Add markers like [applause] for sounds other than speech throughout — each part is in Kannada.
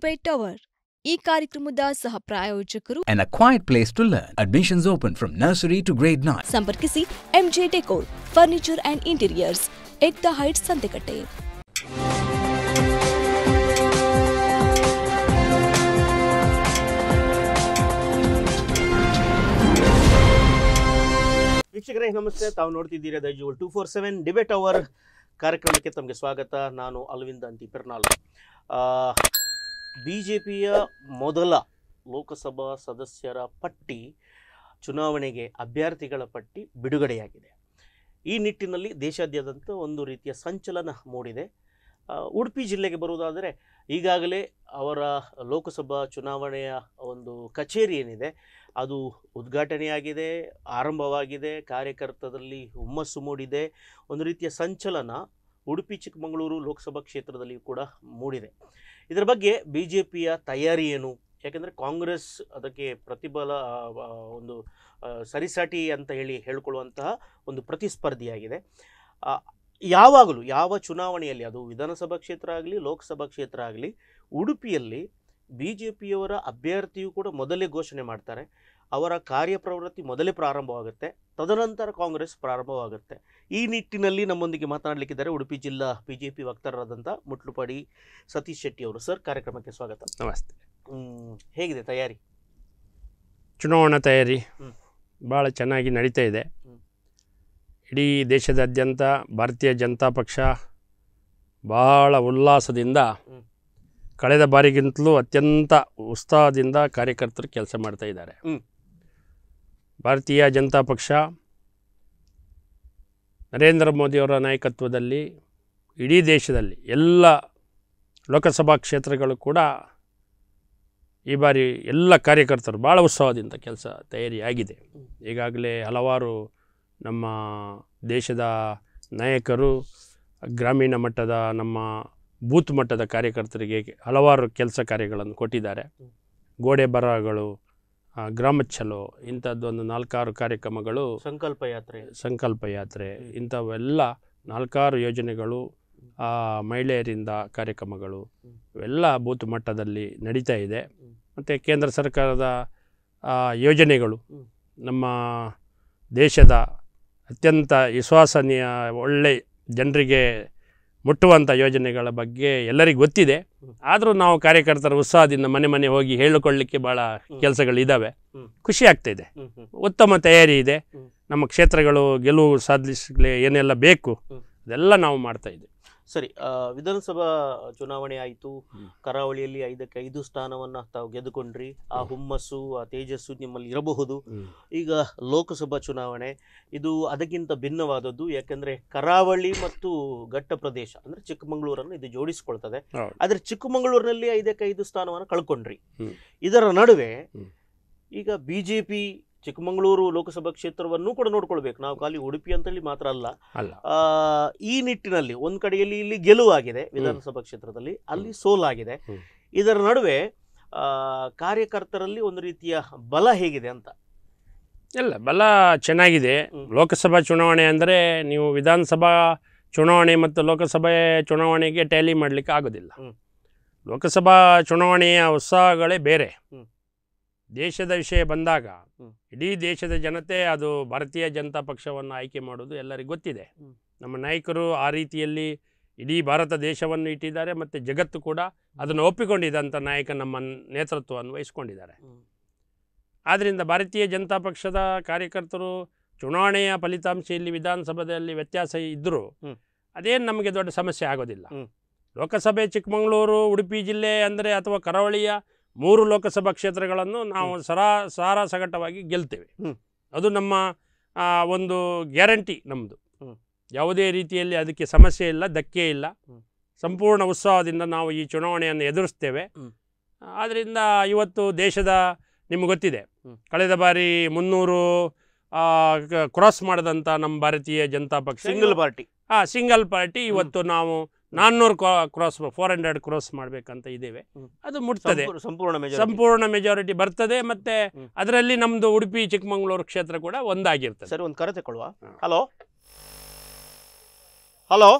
ಡಿಬೇಟ್ ಟವರ್ ಈ ಕಾರ್ಯಕ್ರಮದ ಸಹ ಪ್ರಾಯೋಜಕರು place to learn admissions open from nursery to grade nine ಸಂಪರ್ಕಿಸಿ M J decor furniture and interiors at the heights Santhekatte ವೀಕ್ಷಕರೇ ನಮಸ್ತೆ ತಾವು ನೋಡ್ತಿದ್ದೀರಾ ದ ಯೂಲ್ two four seven debate hour ಕಾರ್ಯಕ್ರಮಕ್ಕೆ ತಮಗೆ ಸ್ವಾಗತ ನಾನು ಅಲ್ವಿಂದ್ ಅಂತಿ ಪೆರ್ನಾಲ್ ಬಿ ಜೆ ಪಿಯ ಮೊದಲ ಲೋಕಸಭಾ ಸದಸ್ಯರ ಪಟ್ಟಿ ಚುನಾವಣೆಗೆ ಅಭ್ಯರ್ಥಿಗಳ ಪಟ್ಟಿ ಬಿಡುಗಡೆಯಾಗಿದೆ ಈ ನಿಟ್ಟಿನಲ್ಲಿ ದೇಶಾದ್ಯಂತ ಒಂದು ರೀತಿಯ ಸಂಚಲನ ಮೂಡಿದೆ ಉಡುಪಿ ಜಿಲ್ಲೆಗೆ ಬರುವುದಾದರೆ ಈಗಾಗಲೇ ಅವರ ಲೋಕಸಭಾ ಚುನಾವಣೆಯ ಒಂದು ಕಚೇರಿ ಏನಿದೆ ಅದು ಉದ್ಘಾಟನೆಯಾಗಿದೆ ಆರಂಭವಾಗಿದೆ ಕಾರ್ಯಕರ್ತರಲ್ಲಿ ಹುಮ್ಮಸ್ಸು ಮೂಡಿದೆ ಒಂದು ರೀತಿಯ ಸಂಚಲನ ಉಡುಪಿ ಚಿಕ್ಕಮಗಳೂರು ಲೋಕಸಭಾ ಕ್ಷೇತ್ರದಲ್ಲಿಯೂ ಕೂಡ ಮೂಡಿದೆ ಇದರ ಬಗ್ಗೆ ಬಿ ಜೆ ಪಿಯ ತಯಾರಿ ಏನು ಯಾಕೆಂದರೆ ಕಾಂಗ್ರೆಸ್ ಅದಕ್ಕೆ ಪ್ರತಿಬಲ ಒಂದು ಸರಿಸಾಟಿ ಅಂತ ಹೇಳಿ ಹೇಳಿಕೊಳ್ಳುವಂತಹ ಒಂದು ಪ್ರತಿಸ್ಪರ್ಧಿಯಾಗಿದೆ ಯಾವಾಗಲೂ ಯಾವ ಚುನಾವಣೆಯಲ್ಲಿ ಅದು ವಿಧಾನಸಭಾ ಕ್ಷೇತ್ರ ಆಗಲಿ ಲೋಕಸಭಾ ಕ್ಷೇತ್ರ ಆಗಲಿ ಉಡುಪಿಯಲ್ಲಿ ಬಿ ಜೆ ಪಿಯವರ ಅಭ್ಯರ್ಥಿಯು ಕೂಡ ಮೊದಲೇ ಘೋಷಣೆ ಮಾಡ್ತಾರೆ ಅವರ ಕಾರ್ಯಪ್ರವೃತ್ತಿ ಮೊದಲೇ ಪ್ರಾರಂಭವಾಗುತ್ತೆ ತದನಂತರ ಕಾಂಗ್ರೆಸ್ ಪ್ರಾರಂಭವಾಗುತ್ತೆ ಈ ನಿಟ್ಟಿನಲ್ಲಿ ನಮ್ಮೊಂದಿಗೆ ಮಾತನಾಡಲಿಕ್ಕಿದ್ದಾರೆ ಉಡುಪಿ ಜಿಲ್ಲಾ ಬಿ ಪಿ ವಕ್ತಾರರಾದಂಥ ಮುಟ್ಲುಪಾಡಿ ಸತೀಶ್ ಶೆಟ್ಟಿ ಅವರು ಸರ್ ಕಾರ್ಯಕ್ರಮಕ್ಕೆ ಸ್ವಾಗತ ನಮಸ್ತೆ ಹೇಗಿದೆ ತಯಾರಿ ಚುನಾವಣಾ ತಯಾರಿ ಭಾಳ ಚೆನ್ನಾಗಿ ನಡೀತಾ ಇದೆ ಇಡೀ ದೇಶದಾದ್ಯಂತ ಭಾರತೀಯ ಜನತಾ ಪಕ್ಷ ಭಾಳ ಉಲ್ಲಾಸದಿಂದ ಕಳೆದ ಬಾರಿಗಿಂತಲೂ ಅತ್ಯಂತ ಉತ್ಸಾಹದಿಂದ ಕಾರ್ಯಕರ್ತರು ಕೆಲಸ ಮಾಡ್ತಾ ಇದ್ದಾರೆ ಭಾರತೀಯ ಜನತಾ ಪಕ್ಷ ನರೇಂದ್ರ ಮೋದಿಯವರ ನಾಯಕತ್ವದಲ್ಲಿ ಇಡೀ ದೇಶದಲ್ಲಿ ಎಲ್ಲ ಲೋಕಸಭಾ ಕ್ಷೇತ್ರಗಳು ಕೂಡ ಈ ಬಾರಿ ಎಲ್ಲ ಕಾರ್ಯಕರ್ತರು ಭಾಳ ಉತ್ಸಾಹದಿಂದ ಕೆಲಸ ತಯಾರಿಯಾಗಿದೆ ಈಗಾಗಲೇ ಹಲವಾರು ನಮ್ಮ ದೇಶದ ನಾಯಕರು ಗ್ರಾಮೀಣ ಮಟ್ಟದ ನಮ್ಮ ಬೂತ್ ಮಟ್ಟದ ಕಾರ್ಯಕರ್ತರಿಗೆ ಹಲವಾರು ಕೆಲಸ ಕಾರ್ಯಗಳನ್ನು ಕೊಟ್ಟಿದ್ದಾರೆ ಗೋಡೆ ಬರಹಗಳು ಗ್ರಾಮ ಚಲೋ ಇಂಥದ್ದೊಂದು ನಾಲ್ಕಾರು ಕಾರ್ಯಕ್ರಮಗಳು ಸಂಕಲ್ಪ ಯಾತ್ರೆ ಸಂಕಲ್ಪ ಯಾತ್ರೆ ಇಂಥವೆಲ್ಲ ನಾಲ್ಕಾರು ಯೋಜನೆಗಳು ಮಹಿಳೆಯರಿಂದ ಕಾರ್ಯಕ್ರಮಗಳು ಇವೆಲ್ಲ ಬೂತ್ ಮಟ್ಟದಲ್ಲಿ ನಡೀತಾ ಇದೆ ಮತ್ತು ಕೇಂದ್ರ ಸರ್ಕಾರದ ಯೋಜನೆಗಳು ನಮ್ಮ ದೇಶದ ಅತ್ಯಂತ ವಿಶ್ವಾಸನೀಯ ಒಳ್ಳೆ ಜನರಿಗೆ ಮುಟ್ಟುವಂಥ ಯೋಜನೆಗಳ ಬಗ್ಗೆ ಎಲ್ಲರಿಗೂ ಗೊತ್ತಿದೆ ಆದರೂ ನಾವು ಕಾರ್ಯಕರ್ತರ ಉತ್ಸಾಹದಿಂದ ಮನೆ ಮನೆ ಹೋಗಿ ಹೇಳಿಕೊಳ್ಳಿಕ್ಕೆ ಭಾಳ ಕೆಲಸಗಳಿದ್ದಾವೆ ಖುಷಿ ಇದೆ ಉತ್ತಮ ತಯಾರಿ ಇದೆ ನಮ್ಮ ಕ್ಷೇತ್ರಗಳು ಗೆಲುವು ಸಾಧಿಸಲಿ ಏನೆಲ್ಲ ಬೇಕು ಅದೆಲ್ಲ ನಾವು ಮಾಡ್ತಾ ಸರಿ ವಿಧಾನಸಭಾ ಚುನಾವಣೆ ಆಯಿತು ಕರಾವಳಿಯಲ್ಲಿ ಐದಕ್ಕೆ ಐದು ಸ್ಥಾನವನ್ನು ತಾವು ಗೆದ್ದುಕೊಂಡ್ರಿ ಆ ಹುಮ್ಮಸ್ಸು ಆ ತೇಜಸ್ಸು ನಿಮ್ಮಲ್ಲಿ ಇರಬಹುದು ಈಗ ಲೋಕಸಭಾ ಚುನಾವಣೆ ಇದು ಅದಕ್ಕಿಂತ ಭಿನ್ನವಾದದ್ದು ಯಾಕಂದ್ರೆ ಕರಾವಳಿ ಮತ್ತು ಘಟ್ಟ ಪ್ರದೇಶ ಅಂದ್ರೆ ಚಿಕ್ಕಮಗಳೂರನ್ನು ಇದು ಜೋಡಿಸಿಕೊಳ್ತದೆ ಆದ್ರೆ ಚಿಕ್ಕಮಗಳೂರಿನಲ್ಲಿ ಐದಕ್ಕೆ ಐದು ಸ್ಥಾನವನ್ನು ಕಳ್ಕೊಂಡ್ರಿ ಇದರ ನಡುವೆ ಈಗ ಬಿಜೆಪಿ ಚಿಕ್ಕಮಗಳೂರು ಲೋಕಸಭಾ ಕ್ಷೇತ್ರವನ್ನು ಕೂಡ ನೋಡ್ಕೊಳ್ಬೇಕು ನಾವು ಖಾಲಿ ಉಡುಪಿ ಅಂತಲ್ಲಿ ಮಾತ್ರ ಅಲ್ಲ ಈ ನಿಟ್ಟಿನಲ್ಲಿ ಒಂದು ಕಡೆಯಲ್ಲಿ ಇಲ್ಲಿ ಗೆಲುವಾಗಿದೆ ವಿಧಾನಸಭಾ ಕ್ಷೇತ್ರದಲ್ಲಿ ಅಲ್ಲಿ ಸೋಲಾಗಿದೆ ಇದರ ನಡುವೆ ಕಾರ್ಯಕರ್ತರಲ್ಲಿ ಒಂದು ರೀತಿಯ ಬಲ ಹೇಗಿದೆ ಅಂತ ಇಲ್ಲ ಬಲ ಚೆನ್ನಾಗಿದೆ ಲೋಕಸಭಾ ಚುನಾವಣೆ ಅಂದರೆ ನೀವು ವಿಧಾನಸಭಾ ಚುನಾವಣೆ ಮತ್ತು ಲೋಕಸಭೆ ಚುನಾವಣೆಗೆ ಟ್ಯಾಲಿ ಮಾಡಲಿಕ್ಕೆ ಆಗೋದಿಲ್ಲ ಲೋಕಸಭಾ ಚುನಾವಣೆಯ ಉತ್ಸಾಹಗಳೇ ಬೇರೆ ದೇಶದ ವಿಷಯ ಬಂದಾಗ ಇಡೀ ದೇಶದ ಜನತೆ ಅದು ಭಾರತೀಯ ಜನತಾ ಪಕ್ಷವನ್ನು ಆಯ್ಕೆ ಮಾಡೋದು ಎಲ್ಲರಿಗೂ ಗೊತ್ತಿದೆ ನಮ್ಮ ನಾಯಕರು ಆ ರೀತಿಯಲ್ಲಿ ಇಡೀ ಭಾರತ ದೇಶವನ್ನು ಇಟ್ಟಿದ್ದಾರೆ ಮತ್ತು ಜಗತ್ತು ಕೂಡ ಅದನ್ನು ಒಪ್ಪಿಕೊಂಡಿದ್ದಂಥ ನಾಯಕ ನಮ್ಮ ನೇತೃತ್ವವನ್ನು ವಹಿಸ್ಕೊಂಡಿದ್ದಾರೆ ಆದ್ದರಿಂದ ಭಾರತೀಯ ಜನತಾ ಪಕ್ಷದ ಕಾರ್ಯಕರ್ತರು ಚುನಾವಣೆಯ ಫಲಿತಾಂಶ ಇಲ್ಲಿ ವಿಧಾನಸಭೆಯಲ್ಲಿ ವ್ಯತ್ಯಾಸ ಇದ್ದರೂ ಅದೇನು ನಮಗೆ ದೊಡ್ಡ ಸಮಸ್ಯೆ ಆಗೋದಿಲ್ಲ ಲೋಕಸಭೆ ಚಿಕ್ಕಮಗಳೂರು ಉಡುಪಿ ಜಿಲ್ಲೆ ಅಂದರೆ ಅಥವಾ ಕರಾವಳಿಯ ಮೂರು ಲೋಕಸಭಾ ಕ್ಷೇತ್ರಗಳನ್ನು ನಾವು ಸರಾ ಸಾರಾಸಗಟವಾಗಿ ಗೆಲ್ತೇವೆ ಅದು ನಮ್ಮ ಒಂದು ಗ್ಯಾರಂಟಿ ನಮ್ಮದು ಯಾವುದೇ ರೀತಿಯಲ್ಲಿ ಅದಕ್ಕೆ ಸಮಸ್ಯೆ ಇಲ್ಲ ಧಕ್ಕೆ ಇಲ್ಲ ಸಂಪೂರ್ಣ ಉತ್ಸಾಹದಿಂದ ನಾವು ಈ ಚುನಾವಣೆಯನ್ನು ಎದುರಿಸ್ತೇವೆ ಆದ್ದರಿಂದ ಇವತ್ತು ದೇಶದ ನಿಮ್ಗೆ ಗೊತ್ತಿದೆ ಕಳೆದ ಬಾರಿ ಮುನ್ನೂರು ಕ್ರಾಸ್ ಮಾಡಿದಂಥ ನಮ್ಮ ಭಾರತೀಯ ಜನತಾ ಪಕ್ಷ ಸಿಂಗಲ್ ಪಾರ್ಟಿ ಹಾಂ ಸಿಂಗಲ್ ಪಾರ್ಟಿ ಇವತ್ತು ನಾವು ನಾನ್ನೂರು ಕ್ರಾಸ್ ಫೋರ್ ಹಂಡ್ರೆಡ್ ಕ್ರಾಸ್ ಮಾಡ್ಬೇಕಂತ ಇದ್ದೇವೆ ಅದು ಮುಟ್ತದೆ ಸಂಪೂರ್ಣ ಸಂಪೂರ್ಣ ಮೆಜಾರಿಟಿ ಬರ್ತದೆ ಮತ್ತೆ ಅದರಲ್ಲಿ ನಮ್ದು ಉಡುಪಿ ಚಿಕ್ಕಮಗಳೂರು ಕ್ಷೇತ್ರ ಕೂಡ ಒಂದಾಗಿರ್ತದೆ ಸರ್ ಒಂದು ಕರೆ ತಗೊಳ್ಳುವ hello hello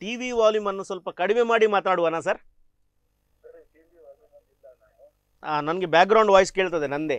T V volume ಅನ್ನು ಸ್ವಲ್ಪ ಕಡಿಮೆ ಮಾಡಿ ಮಾತಾಡುವನಾ ಸರ್ ನನಗೆ ಬ್ಯಾಕ್ಗ್ರೌಂಡ್ ವಾಯ್ಸ್ ಕೇಳ್ತದೆ ನಂದೇ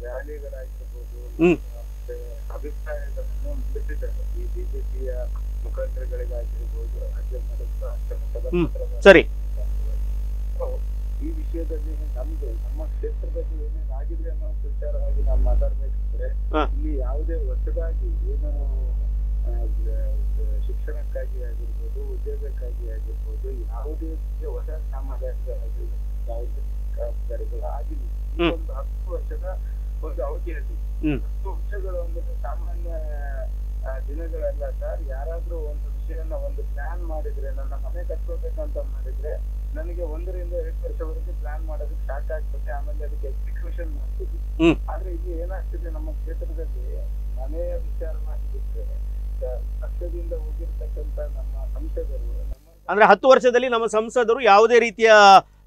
ಮತ್ತೆ ಅಭಿಪ್ರಾಯಗಳನ್ನು ಬಿಟ್ಟಿದ್ದಾರೆ ಈ ಬಿಜೆಪಿಯ ಮುಖಂಡರುಗಳಿಗಾಗಿರ್ಬೋದು ರಾಜ್ಯ ಮಟ್ಟದ ಸರಿ ಈ ವಿಷಯದಲ್ಲಿ ನಮ್ದು ನಮ್ಮ ಕ್ಷೇತ್ರದಲ್ಲಿ ಏನೇನು ಆಗಿದೆ ಅನ್ನೋ ವಿಚಾರವಾಗಿ ನಾವು ಮಾತಾಡ್ಬೇಕಿದ್ರೆ ಇಲ್ಲಿ ಯಾವುದೇ ಹೊಸದಾಗಿ ಏನು ಶಿಕ್ಷಣಕ್ಕಾಗಿ ಆಗಿರ್ಬೋದು ಉದ್ಯೋಗಕ್ಕಾಗಿ ಆಗಿರ್ಬೋದು ಯಾವುದೇ ರೀತಿಯ ಹೊಸ ಕಾಮಗಾರಿಗಳಾಗಿರ್ಬೋದು ಯಾವುದೇ ಕಾಮಗಾರಿಗಳು ಆಗಿಲ್ಲ ಒಂದು ಹತ್ತು ವರ್ಷದ ಒಂದು ಅವಧಿಯಲ್ಲಿ ವಿಷಯಗಳು ಒಂದು ಸಾಮಾನ್ಯ ದಿನಗಳಲ್ಲ ಸರ್ ಯಾರಾದ್ರೂ ಒಂದು ವಿಷಯನ ಒಂದು ಪ್ಲಾನ್ ಮಾಡಿದ್ರೆ ನನ್ನ ಮನೆ ಕಟ್ಕೋಬೇಕಂತ ಮಾಡಿದ್ರೆ ನನಗೆ ಒಂದರಿಂದ ಎರಡು ವರ್ಷವರೆಗೆ ಪ್ಲಾನ್ ಮಾಡೋದಕ್ಕೆ ಆಗ್ತದೆ ಆಮೇಲೆ ಅದಕ್ಕೆ ಎಕ್ಸಿಕ್ಯೂಷನ್ ಮಾಡ್ತೀವಿ ಆದ್ರೆ ಇಲ್ಲಿ ಏನಾಗ್ತಿದೆ ನಮ್ಮ ಕ್ಷೇತ್ರದಲ್ಲಿ ಮನೆಯ ವಿಚಾರ ಬಿಟ್ಟರೆ ಪಕ್ಷದಿಂದ ಹೋಗಿರ್ತಕ್ಕಂತ ನಮ್ಮ ಸಂಸದರು ಅಂದ್ರೆ ಹತ್ತು ವರ್ಷದಲ್ಲಿ ನಮ್ಮ ಸಂಸದರು ಯಾವುದೇ ರೀತಿಯ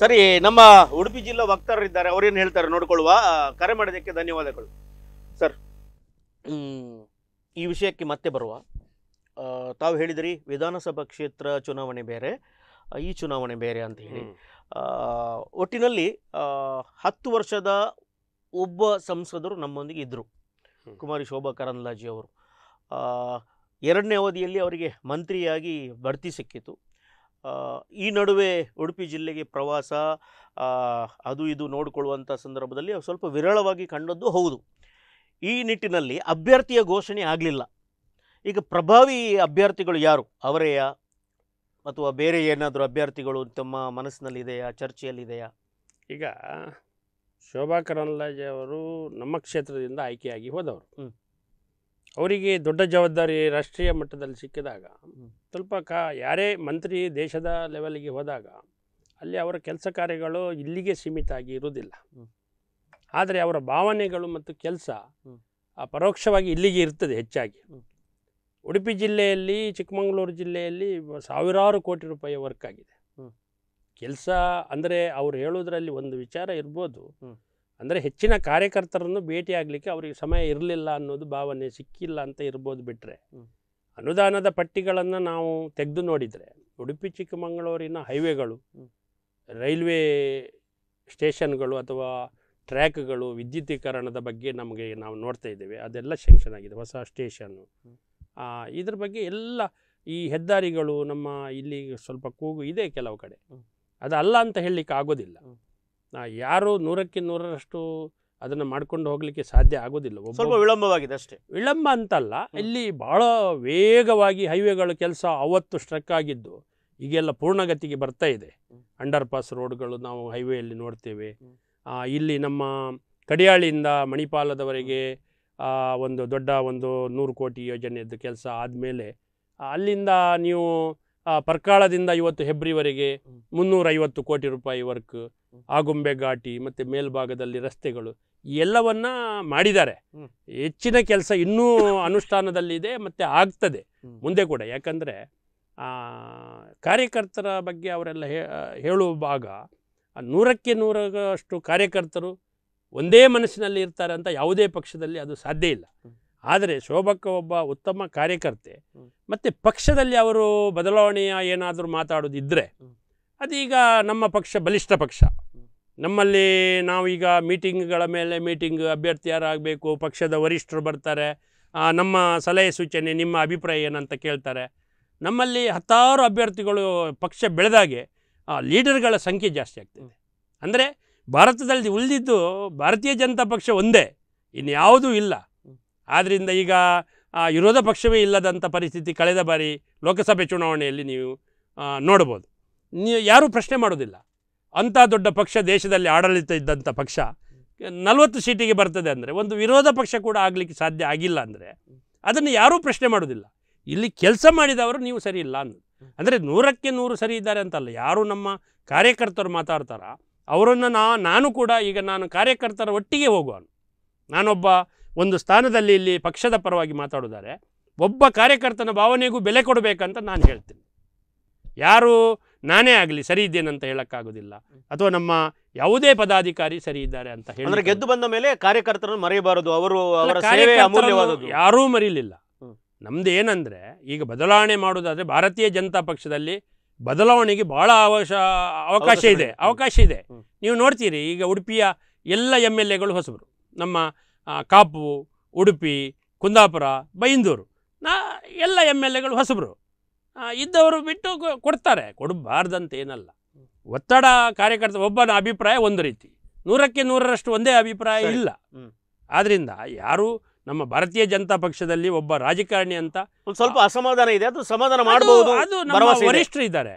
ಸರಿ ನಮ್ಮ ಉಡುಪಿ ಜಿಲ್ಲಾ ವಕ್ತಾರರು ಇದ್ದಾರೆ ಅವ್ರೇನು ಹೇಳ್ತಾರೆ ನೋಡ್ಕೊಳ್ಳುವ ಕರೆ ಮಾಡೋದಕ್ಕೆ ಧನ್ಯವಾದಗಳು ಸರ್ ಈ ವಿಷಯಕ್ಕೆ ಮತ್ತೆ ಬರುವ ತಾವು ಹೇಳಿದಿರಿ ವಿಧಾನಸಭಾ ಕ್ಷೇತ್ರ ಚುನಾವಣೆ ಬೇರೆ ಈ ಚುನಾವಣೆ ಬೇರೆ ಅಂತ ಹೇಳಿ ಒಟ್ಟಿನಲ್ಲಿ ಹತ್ತು ವರ್ಷದ ಒಬ್ಬ ಸಂಸದರು ನಮ್ಮೊಂದಿಗೆ ಇದ್ದರು ಕುಮಾರಿ ಶೋಭಾ ಕರಂದ್ಲಾಜಿ ಅವರು ಎರಡನೇ ಅವಧಿಯಲ್ಲಿ ಅವರಿಗೆ ಮಂತ್ರಿಯಾಗಿ ಬಡ್ತಿ ಸಿಕ್ಕಿತು ಈ ನಡುವೆ ಉಡುಪಿ ಜಿಲ್ಲೆಗೆ ಪ್ರವಾಸ ಅದು ಇದು ನೋಡಿಕೊಳ್ಳುವಂಥ ಸಂದರ್ಭದಲ್ಲಿ ಸ್ವಲ್ಪ ವಿರಳವಾಗಿ ಕಂಡದ್ದು ಹೌದು ಈ ನಿಟ್ಟಿನಲ್ಲಿ ಅಭ್ಯರ್ಥಿಯ ಘೋಷಣೆ ಆಗಲಿಲ್ಲ ಈಗ ಪ್ರಭಾವಿ ಅಭ್ಯರ್ಥಿಗಳು ಯಾರು ಅವರೆಯ ಅಥವಾ ಬೇರೆ ಏನಾದರೂ ಅಭ್ಯರ್ಥಿಗಳು ತಮ್ಮ ಮನಸ್ಸಿನಲ್ಲಿದೆಯಾ ಚರ್ಚೆಯಲ್ಲಿದೆಯಾ ಈಗ ಶೋಭಾ ಕರಂದ್ಲಾಜೆ ಅವರು ನಮ್ಮ ಕ್ಷೇತ್ರದಿಂದ ಆಯ್ಕೆಯಾಗಿ ಹೋದವರು ಅವರಿಗೆ ದೊಡ್ಡ ಜವಾಬ್ದಾರಿ ರಾಷ್ಟ್ರೀಯ ಮಟ್ಟದಲ್ಲಿ ಸಿಕ್ಕಿದಾಗ ಸ್ವಲ್ಪ ಕ ಯಾರೇ ಮಂತ್ರಿ ದೇಶದ ಲೆವೆಲ್ಗೆ ಹೋದಾಗ ಅಲ್ಲಿ ಅವರ ಕೆಲಸ ಕಾರ್ಯಗಳು ಇಲ್ಲಿಗೆ ಸೀಮಿತ ಆಗಿ ಇರುವುದಿಲ್ಲ ಆದರೆ ಅವರ ಭಾವನೆಗಳು ಮತ್ತು ಕೆಲಸ ಪರೋಕ್ಷವಾಗಿ ಇಲ್ಲಿಗೆ ಇರ್ತದೆ ಹೆಚ್ಚಾಗಿ ಉಡುಪಿ ಜಿಲ್ಲೆಯಲ್ಲಿ ಚಿಕ್ಕಮಗಳೂರು ಜಿಲ್ಲೆಯಲ್ಲಿ ಸಾವಿರಾರು ಕೋಟಿ ರೂಪಾಯಿ ವರ್ಕ್ ಆಗಿದೆ ಕೆಲಸ ಅಂದರೆ ಅವರು ಹೇಳೋದ್ರಲ್ಲಿ ಒಂದು ವಿಚಾರ ಇರ್ಬೋದು ಅಂದರೆ ಹೆಚ್ಚಿನ ಕಾರ್ಯಕರ್ತರನ್ನು ಭೇಟಿ ಆಗಲಿಕ್ಕೆ ಅವರಿಗೆ ಸಮಯ ಇರಲಿಲ್ಲ ಅನ್ನೋದು ಭಾವನೆ ಸಿಕ್ಕಿಲ್ಲ ಅಂತ ಇರ್ಬೋದು ಬಿಟ್ಟರೆ ಅನುದಾನದ ಪಟ್ಟಿಗಳನ್ನು ನಾವು ತೆಗೆದು ನೋಡಿದರೆ ಉಡುಪಿ ಚಿಕ್ಕಮಗಳೂರಿನ ಹೈವೇಗಳು ರೈಲ್ವೆ ಸ್ಟೇಷನ್ಗಳು ಅಥವಾ ಟ್ರ್ಯಾಕ್ಗಳು ವಿದ್ಯುದೀಕರಣದ ಬಗ್ಗೆ ನಮಗೆ ನಾವು ನೋಡ್ತಾ ಇದ್ದೇವೆ ಅದೆಲ್ಲ ಶಂಕ್ಷನ್ ಆಗಿದೆ ಹೊಸ ಸ್ಟೇಷನ್ನು ಇದ್ರ ಬಗ್ಗೆ ಎಲ್ಲ ಈ ಹೆದ್ದಾರಿಗಳು ನಮ್ಮ ಇಲ್ಲಿ ಸ್ವಲ್ಪ ಕೂಗು ಇದೆ ಕೆಲವು ಕಡೆ ಅದಲ್ಲ ಅಂತ ಹೇಳಲಿಕ್ಕೆ ಆಗೋದಿಲ್ಲ ಯಾರು ನೂರಕ್ಕೆ ನೂರರಷ್ಟು ಅದನ್ನು ಮಾಡ್ಕೊಂಡು ಹೋಗಲಿಕ್ಕೆ ಸಾಧ್ಯ ಆಗೋದಿಲ್ಲ ಸ್ವಲ್ಪ ವಿಳಂಬವಾಗಿದೆ ಅಷ್ಟೇ ವಿಳಂಬ ಅಂತಲ್ಲ ಇಲ್ಲಿ ಭಾಳ ವೇಗವಾಗಿ ಹೈವೇಗಳ ಕೆಲಸ ಅವತ್ತು ಸ್ಟ್ರಕ್ ಆಗಿದ್ದು ಈಗೆಲ್ಲ ಪೂರ್ಣಗತಿಗೆ ಬರ್ತಾ ಇದೆ ಅಂಡರ್ ಪಾಸ್ ರೋಡ್ಗಳು ನಾವು ಹೈವೇಯಲ್ಲಿ ನೋಡ್ತೇವೆ ಇಲ್ಲಿ ನಮ್ಮ ಕಡಿಯಾಳಿಯಿಂದ ಮಣಿಪಾಲದವರೆಗೆ ಒಂದು ದೊಡ್ಡ ಒಂದು ನೂರು ಕೋಟಿ ಯೋಜನೆಯದ್ದು ಕೆಲಸ ಆದಮೇಲೆ ಅಲ್ಲಿಂದ ನೀವು ಪರ್ಕಾಳದಿಂದ ಇವತ್ತು ಹೆಬ್ರಿವರೆಗೆ ಮುನ್ನೂರೈವತ್ತು ಕೋಟಿ ರೂಪಾಯಿ ವರ್ಕ್ ಆಗುಂಬೆ ಘಾಟಿ ಮತ್ತು ಮೇಲ್ಭಾಗದಲ್ಲಿ ರಸ್ತೆಗಳು ಎಲ್ಲವನ್ನ ಮಾಡಿದ್ದಾರೆ ಹೆಚ್ಚಿನ ಕೆಲಸ ಇನ್ನೂ ಅನುಷ್ಠಾನದಲ್ಲಿದೆ ಮತ್ತು ಆಗ್ತದೆ ಮುಂದೆ ಕೂಡ ಯಾಕಂದರೆ ಕಾರ್ಯಕರ್ತರ ಬಗ್ಗೆ ಅವರೆಲ್ಲ ಹೇಳುವ ಭಾಗ ನೂರಕ್ಕೆ ನೂರಷ್ಟು ಕಾರ್ಯಕರ್ತರು ಒಂದೇ ಮನಸ್ಸಿನಲ್ಲಿ ಇರ್ತಾರೆ ಅಂತ ಯಾವುದೇ ಪಕ್ಷದಲ್ಲಿ ಅದು ಸಾಧ್ಯ ಇಲ್ಲ ಆದರೆ ಶೋಭಕ್ಕ ಒಬ್ಬ ಉತ್ತಮ ಕಾರ್ಯಕರ್ತೆ ಮತ್ತು ಪಕ್ಷದಲ್ಲಿ ಅವರು ಬದಲಾವಣೆಯ ಏನಾದರೂ ಮಾತಾಡೋದಿದ್ದರೆ ಅದೀಗ ನಮ್ಮ ಪಕ್ಷ ಬಲಿಷ್ಠ ಪಕ್ಷ ನಮ್ಮಲ್ಲಿ ನಾವೀಗ ಮೀಟಿಂಗ್ಗಳ ಮೇಲೆ ಮೀಟಿಂಗ್ ಅಭ್ಯರ್ಥಿ ಯಾರಾಗಬೇಕು ಪಕ್ಷದ ವರಿಷ್ಠರು ಬರ್ತಾರೆ ನಮ್ಮ ಸಲಹೆ ಸೂಚನೆ ನಿಮ್ಮ ಅಭಿಪ್ರಾಯ ಏನಂತ ಕೇಳ್ತಾರೆ ನಮ್ಮಲ್ಲಿ ಹತ್ತಾರು ಅಭ್ಯರ್ಥಿಗಳು ಪಕ್ಷ ಬೆಳೆದಾಗೆ ಲೀಡರ್ಗಳ ಸಂಖ್ಯೆ ಜಾಸ್ತಿ ಆಗ್ತದೆ ಅಂದರೆ ಭಾರತದಲ್ಲಿ ಉಳಿದಿದ್ದು ಭಾರತೀಯ ಜನತಾ ಪಕ್ಷ ಒಂದೇ ಇನ್ಯಾವುದೂ ಇಲ್ಲ ಆದ್ದರಿಂದ ಈಗ ವಿರೋಧ ಪಕ್ಷವೇ ಇಲ್ಲದಂಥ ಪರಿಸ್ಥಿತಿ ಕಳೆದ ಬಾರಿ ಲೋಕಸಭೆ ಚುನಾವಣೆಯಲ್ಲಿ ನೀವು ನೋಡ್ಬೋದು ನೀವು ಯಾರೂ ಪ್ರಶ್ನೆ ಮಾಡೋದಿಲ್ಲ ಅಂಥ ದೊಡ್ಡ ಪಕ್ಷ ದೇಶದಲ್ಲಿ ಆಡಳಿತ ಇದ್ದಂಥ ಪಕ್ಷ ನಲವತ್ತು ಸೀಟಿಗೆ ಬರ್ತದೆ ಅಂದರೆ ಒಂದು ವಿರೋಧ ಪಕ್ಷ ಕೂಡ ಆಗಲಿಕ್ಕೆ ಸಾಧ್ಯ ಆಗಿಲ್ಲ ಅಂದರೆ ಅದನ್ನು ಯಾರೂ ಪ್ರಶ್ನೆ ಮಾಡೋದಿಲ್ಲ ಇಲ್ಲಿ ಕೆಲಸ ಮಾಡಿದವರು ನೀವು ಸರಿ ಇಲ್ಲ ಅನ್ನೋದು ಅಂದರೆ ನೂರಕ್ಕೆ ನೂರು ಸರಿ ಇದ್ದಾರೆ ಅಂತಲ್ಲ ಯಾರು ನಮ್ಮ ಕಾರ್ಯಕರ್ತರು ಮಾತಾಡ್ತಾರ ಅವರನ್ನು ನಾ ನಾನು ಕೂಡ ಈಗ ನಾನು ಕಾರ್ಯಕರ್ತರ ಒಟ್ಟಿಗೆ ಹೋಗುವನು ನಾನೊಬ್ಬ ಒಂದು ಸ್ಥಾನದಲ್ಲಿ ಇಲ್ಲಿ ಪಕ್ಷದ ಪರವಾಗಿ ಮಾತಾಡೋದಾರೆ ಒಬ್ಬ ಕಾರ್ಯಕರ್ತನ ಭಾವನೆಗೂ ಬೆಲೆ ಕೊಡಬೇಕಂತ ನಾನು ಹೇಳ್ತೀನಿ ಯಾರು ನಾನೇ ಆಗಲಿ ಸರಿ ಇದ್ದೇನಂತ ಹೇಳೋಕ್ಕಾಗೋದಿಲ್ಲ ಅಥವಾ ನಮ್ಮ ಯಾವುದೇ ಪದಾಧಿಕಾರಿ ಸರಿ ಇದ್ದಾರೆ ಅಂತ ಹೇಳಿ ಗೆದ್ದು ಬಂದ ಮೇಲೆ ಕಾರ್ಯಕರ್ತರನ್ನು ಮರೆಯಬಾರದು ಅವರು ಯಾರೂ ಮರೀಲಿಲ್ಲ ನಮ್ದು ಏನಂದರೆ ಈಗ ಬದಲಾವಣೆ ಮಾಡೋದಾದರೆ ಭಾರತೀಯ ಜನತಾ ಪಕ್ಷದಲ್ಲಿ ಬದಲಾವಣೆಗೆ ಭಾಳ ಅವಶ ಅವಕಾಶ ಇದೆ ಅವಕಾಶ ಇದೆ ನೀವು ನೋಡ್ತೀರಿ ಈಗ ಉಡುಪಿಯ ಎಲ್ಲ ಎಮ್ ಎಲ್ ಎಗಳು ಹೊಸಬರು ನಮ್ಮ ಕಾಪು ಉಡುಪಿ ಕುಂದಾಪುರ ಬೈಂದೂರು ನಾ ಎಲ್ಲ ಎಮ್ ಎಲ್ ಎಗಳು ಹೊಸಬರು ಇದ್ದವರು ಬಿಟ್ಟು ಕೊಡ್ತಾರೆ ಏನಲ್ಲ ಒತ್ತಡ ಕಾರ್ಯಕರ್ತ ಒಬ್ಬನ ಅಭಿಪ್ರಾಯ ಒಂದು ರೀತಿ ನೂರಕ್ಕೆ ನೂರರಷ್ಟು ಒಂದೇ ಅಭಿಪ್ರಾಯ ಇಲ್ಲ ಆದ್ರಿಂದ ಯಾರು ನಮ್ಮ ಭಾರತೀಯ ಜನತಾ ಪಕ್ಷದಲ್ಲಿ ಒಬ್ಬ ರಾಜಕಾರಣಿ ಅಂತ ಸ್ವಲ್ಪ ಅಸಮಾಧಾನ ಇದೆ ಅದು ಸಮಾಧಾನ ಮಾಡಬಹುದು ಅದು ನಮ್ಮ ವರಿಷ್ಠರು ಇದ್ದಾರೆ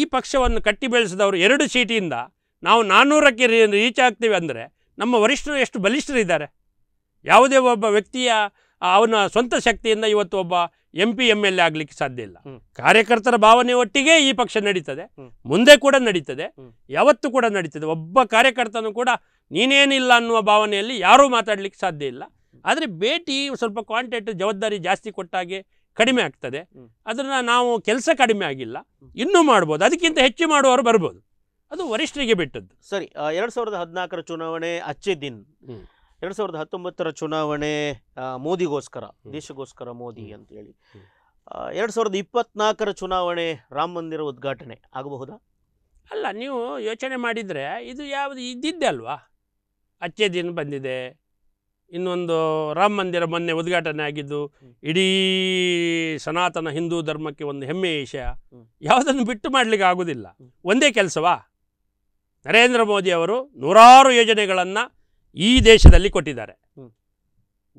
ಈ ಪಕ್ಷವನ್ನು ಕಟ್ಟಿ ಬೆಳೆಸಿದವರು ಎರಡು ಸೀಟಿಯಿಂದ ನಾವು ನಾನ್ನೂರಕ್ಕೆ ರೀಚ್ ಆಗ್ತೀವಿ ಅಂದರೆ ನಮ್ಮ ವರಿಷ್ಠರು ಎಷ್ಟು ಬಲಿಷ್ಠರಿದ್ದಾರೆ ಯಾವುದೇ ಒಬ್ಬ ವ್ಯಕ್ತಿಯ ಅವನ ಸ್ವಂತ ಶಕ್ತಿಯಿಂದ ಇವತ್ತು ಒಬ್ಬ M P M L A ಆಗಲಿಕ್ಕೆ ಸಾಧ್ಯ ಇಲ್ಲ ಕಾರ್ಯಕರ್ತರ ಭಾವನೆ ಒಟ್ಟಿಗೆ ಈ ಪಕ್ಷ ನಡೀತದೆ ಮುಂದೆ ಕೂಡ ನಡೀತದೆ ಯಾವತ್ತೂ ಕೂಡ ನಡೀತದೆ ಒಬ್ಬ ಕಾರ್ಯಕರ್ತನೂ ಕೂಡ ನೀನೇನಿಲ್ಲ ಅನ್ನುವ ಭಾವನೆಯಲ್ಲಿ ಯಾರೂ ಮಾತಾಡಲಿಕ್ಕೆ ಸಾಧ್ಯ ಇಲ್ಲ ಆದರೆ ಭೇಟಿ ಸ್ವಲ್ಪ ಕ್ವಾಂಟಿಟಿ ಜವಾಬ್ದಾರಿ ಜಾಸ್ತಿ ಕೊಟ್ಟಾಗೆ ಕಡಿಮೆ ಆಗ್ತದೆ ಅದನ್ನು ನಾವು ಕೆಲಸ ಕಡಿಮೆ ಆಗಿಲ್ಲ ಇನ್ನೂ ಮಾಡ್ಬೋದು ಅದಕ್ಕಿಂತ ಹೆಚ್ಚು ಮಾಡುವವರು ಬರ್ಬೋದು ಅದು ವರಿಷ್ಠರಿಗೆ ಬಿಟ್ಟದ್ದು ಸರಿ ಎರಡ್ ಸಾವಿರದ ಹದಿನಾಲ್ಕರ ಚುನಾವಣೆ ಅಚ್ಚೆ ದಿನ ಎರಡು ಸಾವಿರದ ಹತ್ತೊಂಬತ್ತರ ಚುನಾವಣೆ ಮೋದಿಗೋಸ್ಕರ ದೇಶಗೋಸ್ಕರ ಮೋದಿ ಅಂತೇಳಿ ಎರಡು ಸಾವಿರದ ಇಪ್ಪತ್ನಾಲ್ಕರ ಚುನಾವಣೆ ರಾಮ ಮಂದಿರ ಉದ್ಘಾಟನೆ ಆಗಬಹುದಾ ಅಲ್ಲ ನೀವು ಯೋಚನೆ ಮಾಡಿದರೆ ಇದು ಯಾವುದು ಇದ್ದಿದ್ದೆ ಅಲ್ವಾ ಅಚ್ಚೆ ದಿನ ಬಂದಿದೆ ಇನ್ನೊಂದು ರಾಮ ಮಂದಿರ ಮೊನ್ನೆ ಉದ್ಘಾಟನೆ ಆಗಿದ್ದು ಇಡೀ ಸನಾತನ ಹಿಂದೂ ಧರ್ಮಕ್ಕೆ ಒಂದು ಹೆಮ್ಮೆಯ ವಿಷಯ ಯಾವುದನ್ನು ಬಿಟ್ಟು ಮಾಡಲಿಕ್ಕೆ ಆಗೋದಿಲ್ಲ ಒಂದೇ ಕೆಲಸವಾ ನರೇಂದ್ರ ಮೋದಿ ಅವರು ನೂರಾರು ಯೋಜನೆಗಳನ್ನು ಈ ದೇಶದಲ್ಲಿ ಕೊಟ್ಟಿದ್ದಾರೆ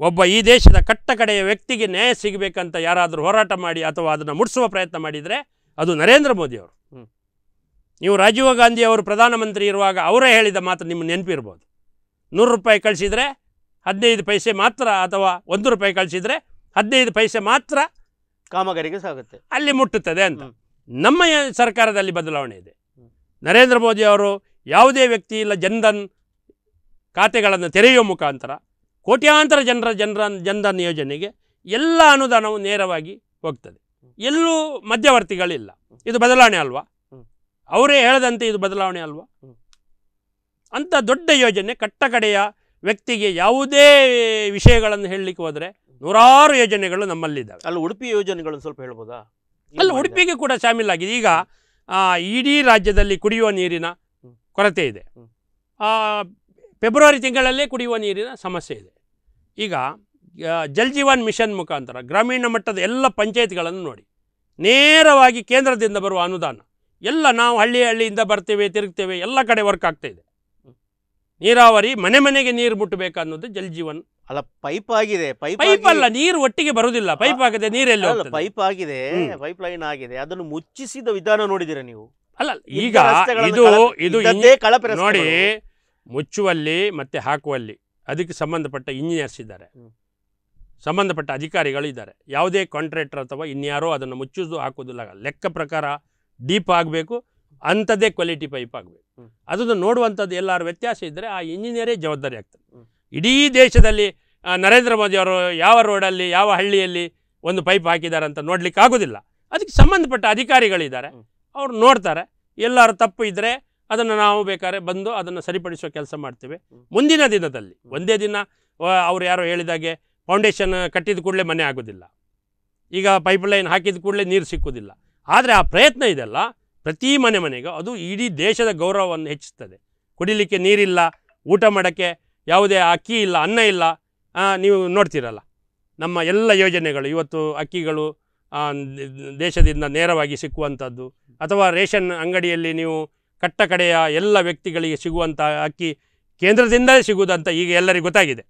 ಒಬ್ಬ ಈ ದೇಶದ ಕಟ್ಟ ಕಡೆಯ ವ್ಯಕ್ತಿಗೆ ನ್ಯಾಯ ಸಿಗಬೇಕಂತ ಯಾರಾದರೂ ಹೋರಾಟ ಮಾಡಿ ಅಥವಾ ಅದನ್ನು ಮುಡಿಸುವ ಪ್ರಯತ್ನ ಮಾಡಿದರೆ ಅದು ನರೇಂದ್ರ ಮೋದಿಯವರು ನೀವು ರಾಜೀವ್ ಗಾಂಧಿ ಅವರು ಪ್ರಧಾನಮಂತ್ರಿ ಇರುವಾಗ ಅವರೇ ಹೇಳಿದ ಮಾತು ನಿಮ್ಮ ನೆನಪಿರ್ಬೋದು ನೂರು ರೂಪಾಯಿ ಕಳಿಸಿದರೆ ಹದಿನೈದು ಪೈಸೆ ಮಾತ್ರ ಅಥವಾ ಒಂದು ರೂಪಾಯಿ ಕಳಿಸಿದರೆ ಹದಿನೈದು ಪೈಸೆ ಮಾತ್ರ ಕಾಮಗಾರಿಗೆ ಸಾಗುತ್ತೆ ಅಲ್ಲಿ ಮುಟ್ಟುತ್ತದೆ ಅಂತ ನಮ್ಮ ಸರ್ಕಾರದಲ್ಲಿ ಬದಲಾವಣೆ ಇದೆ ನರೇಂದ್ರ ಮೋದಿ ಅವರು ಯಾವುದೇ ವ್ಯಕ್ತಿ ಇಲ್ಲ ಜನ್ಧನ್ ಖಾತೆಗಳನ್ನು ತೆರೆಯುವ ಮುಖಾಂತರ ಕೋಟ್ಯಾಂತರ ಜನರ ಜನರ ಜನಧನ್ ಯೋಜನೆಗೆ ಎಲ್ಲ ಅನುದಾನವು ನೇರವಾಗಿ ಹೋಗ್ತದೆ ಎಲ್ಲೂ ಮಧ್ಯವರ್ತಿಗಳಿಲ್ಲ ಇದು ಬದಲಾವಣೆ ಅಲ್ವಾ ಅವರೇ ಹೇಳದಂತೆ ಇದು ಬದಲಾವಣೆ ಅಲ್ವಾ ಅಂಥ ದೊಡ್ಡ ಯೋಜನೆ ಕಟ್ಟಕಡೆಯ ವ್ಯಕ್ತಿಗೆ ಯಾವುದೇ ವಿಷಯಗಳನ್ನು ಹೇಳಲಿಕ್ಕೆ ಹೋದರೆ ನೂರಾರು ಯೋಜನೆಗಳು ನಮ್ಮಲ್ಲಿದ್ದಾವೆ ಅಲ್ಲಿ ಉಡುಪಿ ಯೋಜನೆಗಳನ್ನು ಸ್ವಲ್ಪ ಹೇಳ್ಬೋದಾ ಅಲ್ಲಿ ಉಡುಪಿಗೆ ಕೂಡ ಆಗಿದೆ ಈಗ ಇಡೀ ರಾಜ್ಯದಲ್ಲಿ ಕುಡಿಯುವ ನೀರಿನ ಕೊರತೆ ಇದೆ ಫೆಬ್ರವರಿ ತಿಂಗಳಲ್ಲೇ ಕುಡಿಯುವ ನೀರಿನ ಸಮಸ್ಯೆ ಇದೆ ಈಗ ಜಲ್ ಜೀವನ್ ಮಿಷನ್ ಮುಖಾಂತರ ಗ್ರಾಮೀಣ ಮಟ್ಟದ ಎಲ್ಲ ಪಂಚಾಯತ್ಗಳನ್ನು ನೋಡಿ ನೇರವಾಗಿ ಕೇಂದ್ರದಿಂದ ಬರುವ ಅನುದಾನ ಎಲ್ಲ ನಾವು ಹಳ್ಳಿ ಹಳ್ಳಿಯಿಂದ ಬರ್ತೇವೆ ತಿರುಗ್ತೇವೆ ಎಲ್ಲ ಕಡೆ ವರ್ಕ್ ಆಗ್ತಾ ಇದೆ ನೀರಾವರಿ ಮನೆ ಮನೆಗೆ ನೀರು ಮುಟ್ಟಬೇಕನ್ನೋದು ಜಲ್ ಜೀವನ್ ಅಲ್ಲ ಪೈಪ್ ಆಗಿದೆ ಪೈಪ್ ಅಲ್ಲ ನೀರು ಒಟ್ಟಿಗೆ ಬರುವುದಿಲ್ಲ ಪೈಪ್ ಆಗಿದೆ ನೀರೆಲ್ಲ ಪೈಪ್ ಆಗಿದೆ ಪೈಪ್ ಲೈನ್ ಆಗಿದೆ ಅದನ್ನು ಮುಚ್ಚಿಸಿದ ವಿಧಾನ ನೋಡಿದಿರ ನೀವು ಅಲ್ಲ ಈಗ ಇದು ಇದು ನೋಡಿ ಮುಚ್ಚುವಲ್ಲಿ ಮತ್ತು ಹಾಕುವಲ್ಲಿ ಅದಕ್ಕೆ ಸಂಬಂಧಪಟ್ಟ ಇಂಜಿನಿಯರ್ಸ್ ಇದ್ದಾರೆ ಸಂಬಂಧಪಟ್ಟ ಅಧಿಕಾರಿಗಳು ಇದ್ದಾರೆ ಯಾವುದೇ ಕಾಂಟ್ರಾಕ್ಟರ್ ಅಥವಾ ಇನ್ಯಾರೋ ಅದನ್ನು ಮುಚ್ಚೋದು ಹಾಕೋದಿಲ್ಲ ಲೆಕ್ಕ ಪ್ರಕಾರ ಡೀಪ್ ಆಗಬೇಕು ಅಂಥದ್ದೇ ಕ್ವಾಲಿಟಿ ಪೈಪ್ ಆಗಬೇಕು ಅದನ್ನು ನೋಡುವಂಥದ್ದು ಎಲ್ಲರೂ ವ್ಯತ್ಯಾಸ ಇದ್ದರೆ ಆ ಇಂಜಿನಿಯರೇ ಜವಾಬ್ದಾರಿ ಆಗ್ತದೆ ಇಡೀ ದೇಶದಲ್ಲಿ ನರೇಂದ್ರ ಮೋದಿ ಅವರು ಯಾವ ರೋಡಲ್ಲಿ ಯಾವ ಹಳ್ಳಿಯಲ್ಲಿ ಒಂದು ಪೈಪ್ ಹಾಕಿದ್ದಾರೆ ಅಂತ ನೋಡಲಿಕ್ಕೆ ಆಗೋದಿಲ್ಲ ಅದಕ್ಕೆ ಸಂಬಂಧಪಟ್ಟ ಅಧಿಕಾರಿಗಳಿದ್ದಾರೆ ಅವ್ರು ನೋಡ್ತಾರೆ ಎಲ್ಲರೂ ತಪ್ಪು ಇದ್ದರೆ ಅದನ್ನು ನಾವು ಬೇಕಾದ್ರೆ ಬಂದು ಅದನ್ನು ಸರಿಪಡಿಸುವ ಕೆಲಸ ಮಾಡ್ತೇವೆ ಮುಂದಿನ ದಿನದಲ್ಲಿ ಒಂದೇ ದಿನ ಅವರು ಯಾರೋ ಹೇಳಿದಾಗೆ ಫೌಂಡೇಶನ್ ಕಟ್ಟಿದ ಕೂಡಲೇ ಮನೆ ಆಗೋದಿಲ್ಲ ಈಗ ಪೈಪ್ಲೈನ್ ಹಾಕಿದ ಕೂಡಲೇ ನೀರು ಸಿಕ್ಕುವುದಿಲ್ಲ ಆದರೆ ಆ ಪ್ರಯತ್ನ ಇದೆಲ್ಲ ಪ್ರತಿ ಮನೆ ಮನೆಗೂ ಅದು ಇಡೀ ದೇಶದ ಗೌರವವನ್ನು ಹೆಚ್ಚಿಸ್ತದೆ ಕುಡಿಲಿಕ್ಕೆ ನೀರಿಲ್ಲ ಊಟ ಮಾಡೋಕ್ಕೆ ಯಾವುದೇ ಅಕ್ಕಿ ಇಲ್ಲ ಅನ್ನ ಇಲ್ಲ ನೀವು ನೋಡ್ತೀರಲ್ಲ ನಮ್ಮ ಎಲ್ಲ ಯೋಜನೆಗಳು ಇವತ್ತು ಅಕ್ಕಿಗಳು ದೇಶದಿಂದ ನೇರವಾಗಿ ಸಿಕ್ಕುವಂಥದ್ದು ಅಥವಾ ರೇಷನ್ ಅಂಗಡಿಯಲ್ಲಿ ನೀವು ಕಟ್ಟಕಡೆಯ ಎಲ್ಲ ವ್ಯಕ್ತಿಗಳಿಗೆ ಸಿಗುವಂಥ ಅಕ್ಕಿ ಕೇಂದ್ರದಿಂದಲೇ ಸಿಗುವುದಂತ ಈಗ ಎಲ್ಲರಿಗೂ ಗೊತ್ತಾಗಿದೆ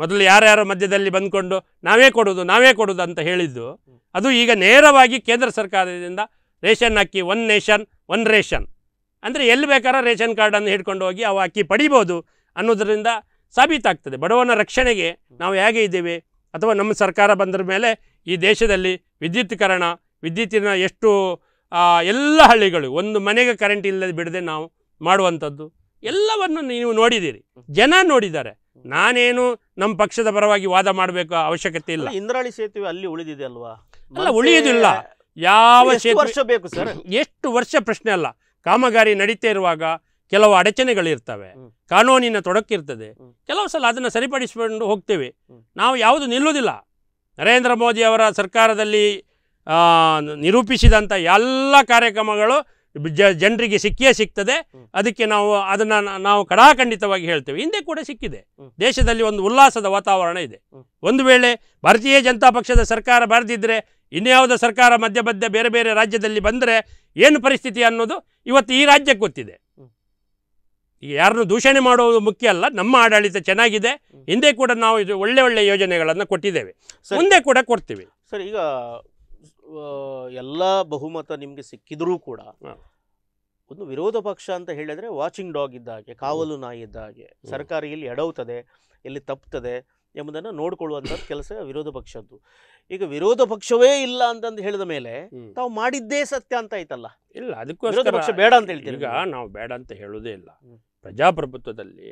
ಮೊದಲು ಯಾರ್ಯಾರ ಮಧ್ಯದಲ್ಲಿ ಬಂದ್ಕೊಂಡು ನಾವೇ ಕೊಡೋದು ನಾವೇ ಕೊಡೋದು ಅಂತ ಹೇಳಿದ್ದು ಅದು ಈಗ ನೇರವಾಗಿ ಕೇಂದ್ರ ಸರ್ಕಾರದಿಂದ ರೇಷನ್ ಅಕ್ಕಿ ಒನ್ ನೇಷನ್ ಒನ್ ರೇಷನ್ ಅಂದರೆ ಎಲ್ಲಿ ಬೇಕಾರ ರೇಷನ್ ಕಾರ್ಡನ್ನು ಹಿಡ್ಕೊಂಡು ಹೋಗಿ ಅವು ಅಕ್ಕಿ ಪಡಿಬೋದು ಅನ್ನೋದರಿಂದ ಸಾಬೀತಾಗ್ತದೆ ಬಡವನ ರಕ್ಷಣೆಗೆ ನಾವು ಹೇಗೆ ಇದ್ದೇವೆ ಅಥವಾ ನಮ್ಮ ಸರ್ಕಾರ ಬಂದ್ರ ಮೇಲೆ ಈ ದೇಶದಲ್ಲಿ ವಿದ್ಯುತ್ಕರಣ ವಿದ್ಯುತ್ತಿನ ಎಷ್ಟು ಎಲ್ಲ ಹಳ್ಳಿಗಳು ಒಂದು ಮನೆಗೆ ಕರೆಂಟ್ ಇಲ್ಲದೆ ಬಿಡದೆ ನಾವು ಮಾಡುವಂಥದ್ದು ಎಲ್ಲವನ್ನು ನೀವು ನೋಡಿದ್ದೀರಿ ಜನ ನೋಡಿದ್ದಾರೆ ನಾನೇನು ನಮ್ಮ ಪಕ್ಷದ ಪರವಾಗಿ ವಾದ ಮಾಡಬೇಕು ಅವಶ್ಯಕತೆ ಇಲ್ಲ ಇಂದ್ರಾಳಿ ಸೇತುವೆ ಅಲ್ಲಿ ಉಳಿದಿದೆ ಅಲ್ವಾ ಅಲ್ಲ ಉಳಿಯುವುದಿಲ್ಲ ಯಾವ ವರ್ಷ ಬೇಕು ಸರ್ ಎಷ್ಟು ವರ್ಷ ಪ್ರಶ್ನೆ ಅಲ್ಲ ಕಾಮಗಾರಿ ನಡೀತಾ ಇರುವಾಗ ಕೆಲವು ಅಡಚಣೆಗಳಿರ್ತವೆ ಕಾನೂನಿನ ತೊಡಕಿರ್ತದೆ ಕೆಲವು ಸಲ ಅದನ್ನು ಸರಿಪಡಿಸಿಕೊಂಡು ಹೋಗ್ತೇವೆ ನಾವು ಯಾವುದು ನಿಲ್ಲುವುದಿಲ್ಲ ನರೇಂದ್ರ ಮೋದಿ ಅವರ ಸರ್ಕಾರದಲ್ಲಿ ನಿರೂಪಿಸಿದಂಥ ಎಲ್ಲ ಕಾರ್ಯಕ್ರಮಗಳು ಜ ಜನರಿಗೆ ಸಿಕ್ಕೇ ಸಿಗ್ತದೆ ಅದಕ್ಕೆ ನಾವು ಅದನ್ನು ನಾವು ಕಡಾಖಂಡಿತವಾಗಿ ಹೇಳ್ತೇವೆ ಹಿಂದೆ ಕೂಡ ಸಿಕ್ಕಿದೆ ದೇಶದಲ್ಲಿ ಒಂದು ಉಲ್ಲಾಸದ ವಾತಾವರಣ ಇದೆ ಒಂದು ವೇಳೆ ಭಾರತೀಯ ಜನತಾ ಪಕ್ಷದ ಸರ್ಕಾರ ಬರೆದಿದ್ದರೆ ಇನ್ಯಾವುದೋ ಸರ್ಕಾರ ಮಧ್ಯ ಮಧ್ಯ ಬೇರೆ ಬೇರೆ ರಾಜ್ಯದಲ್ಲಿ ಬಂದರೆ ಏನು ಪರಿಸ್ಥಿತಿ ಅನ್ನೋದು ಇವತ್ತು ಈ ರಾಜ್ಯಕ್ಕೆ ಗೊತ್ತಿದೆ ಈಗ ಯಾರನ್ನು ದೂಷಣೆ ಮಾಡುವುದು ಮುಖ್ಯ ಅಲ್ಲ ನಮ್ಮ ಆಡಳಿತ ಚೆನ್ನಾಗಿದೆ ಹಿಂದೆ ಕೂಡ ನಾವು ಇದು ಒಳ್ಳೆ ಒಳ್ಳೆ ಯೋಜನೆಗಳನ್ನು ಕೊಟ್ಟಿದ್ದೇವೆ ಮುಂದೆ ಕೂಡ ಕೊಡ್ತೀವಿ ಸರ್ ಈಗ ಎಲ್ಲ ಬಹುಮತ ನಿಮಗೆ ಸಿಕ್ಕಿದ್ರೂ ಕೂಡ ಒಂದು ವಿರೋಧ ಪಕ್ಷ ಅಂತ ಹೇಳಿದ್ರೆ ವಾಚಿಂಗ್ ಡಾಗ್ ಇದ್ದ ಹಾಗೆ ಕಾವಲು ನಾಯಿ ಇದ್ದ ಹಾಗೆ ಸರ್ಕಾರ ಇಲ್ಲಿ ಎಡವುತ್ತದೆ ಎಲ್ಲಿ ತಪ್ಪುತ್ತದೆ ಎಂಬುದನ್ನು ನೋಡ್ಕೊಳ್ಳುವಂಥದ್ದು ಕೆಲಸ ವಿರೋಧ ಪಕ್ಷದ್ದು ಈಗ ವಿರೋಧ ಪಕ್ಷವೇ ಇಲ್ಲ ಅಂತಂದು ಹೇಳಿದ ಮೇಲೆ ತಾವು ಮಾಡಿದ್ದೇ ಸತ್ಯ ಅಂತ ಆಯ್ತಲ್ಲ ಇಲ್ಲ ಅದಕ್ಕೋಸ್ಕರ ಪಕ್ಷ ಬೇಡ ಅಂತ ಹೇಳ್ತೀವಿ ಈಗ ನಾವು ಬೇಡ ಅಂತ ಹೇಳೋದೇ ಇಲ್ಲ ಪ್ರಜಾಪ್ರಭುತ್ವದಲ್ಲಿ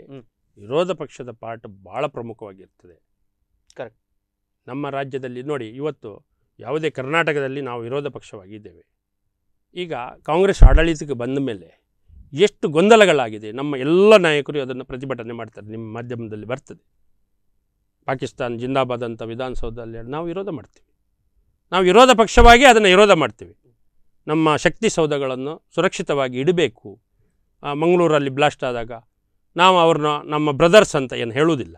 ವಿರೋಧ ಪಕ್ಷದ ಪಾಠ ಬಹಳ ಪ್ರಮುಖವಾಗಿರ್ತದೆ ಕರೆಕ್ಟ್ ನಮ್ಮ ರಾಜ್ಯದಲ್ಲಿ ನೋಡಿ ಇವತ್ತು ಯಾವುದೇ ಕರ್ನಾಟಕದಲ್ಲಿ ನಾವು ವಿರೋಧ ಪಕ್ಷವಾಗಿದ್ದೇವೆ ಈಗ ಕಾಂಗ್ರೆಸ್ ಆಡಳಿತಕ್ಕೆ ಬಂದ ಮೇಲೆ ಎಷ್ಟು ಗೊಂದಲಗಳಾಗಿದೆ ನಮ್ಮ ಎಲ್ಲ ನಾಯಕರು ಅದನ್ನು ಪ್ರತಿಭಟನೆ ಮಾಡ್ತಾರೆ ನಿಮ್ಮ ಮಾಧ್ಯಮದಲ್ಲಿ ಬರ್ತದೆ ಪಾಕಿಸ್ತಾನ್ ಜಿಂದಾಬಾದ್ ಅಂತ ವಿಧಾನಸೌಧದಲ್ಲಿ ನಾವು ವಿರೋಧ ಮಾಡ್ತೀವಿ ನಾವು ವಿರೋಧ ಪಕ್ಷವಾಗಿ ಅದನ್ನು ವಿರೋಧ ಮಾಡ್ತೀವಿ ನಮ್ಮ ಶಕ್ತಿ ಸೌಧಗಳನ್ನು ಸುರಕ್ಷಿತವಾಗಿ ಇಡಬೇಕು ಮಂಗಳೂರಲ್ಲಿ ಬ್ಲಾಸ್ಟ್ ಆದಾಗ ನಾವು ಅವ್ರನ್ನ ನಮ್ಮ ಬ್ರದರ್ಸ್ ಅಂತ ಏನು ಹೇಳುವುದಿಲ್ಲ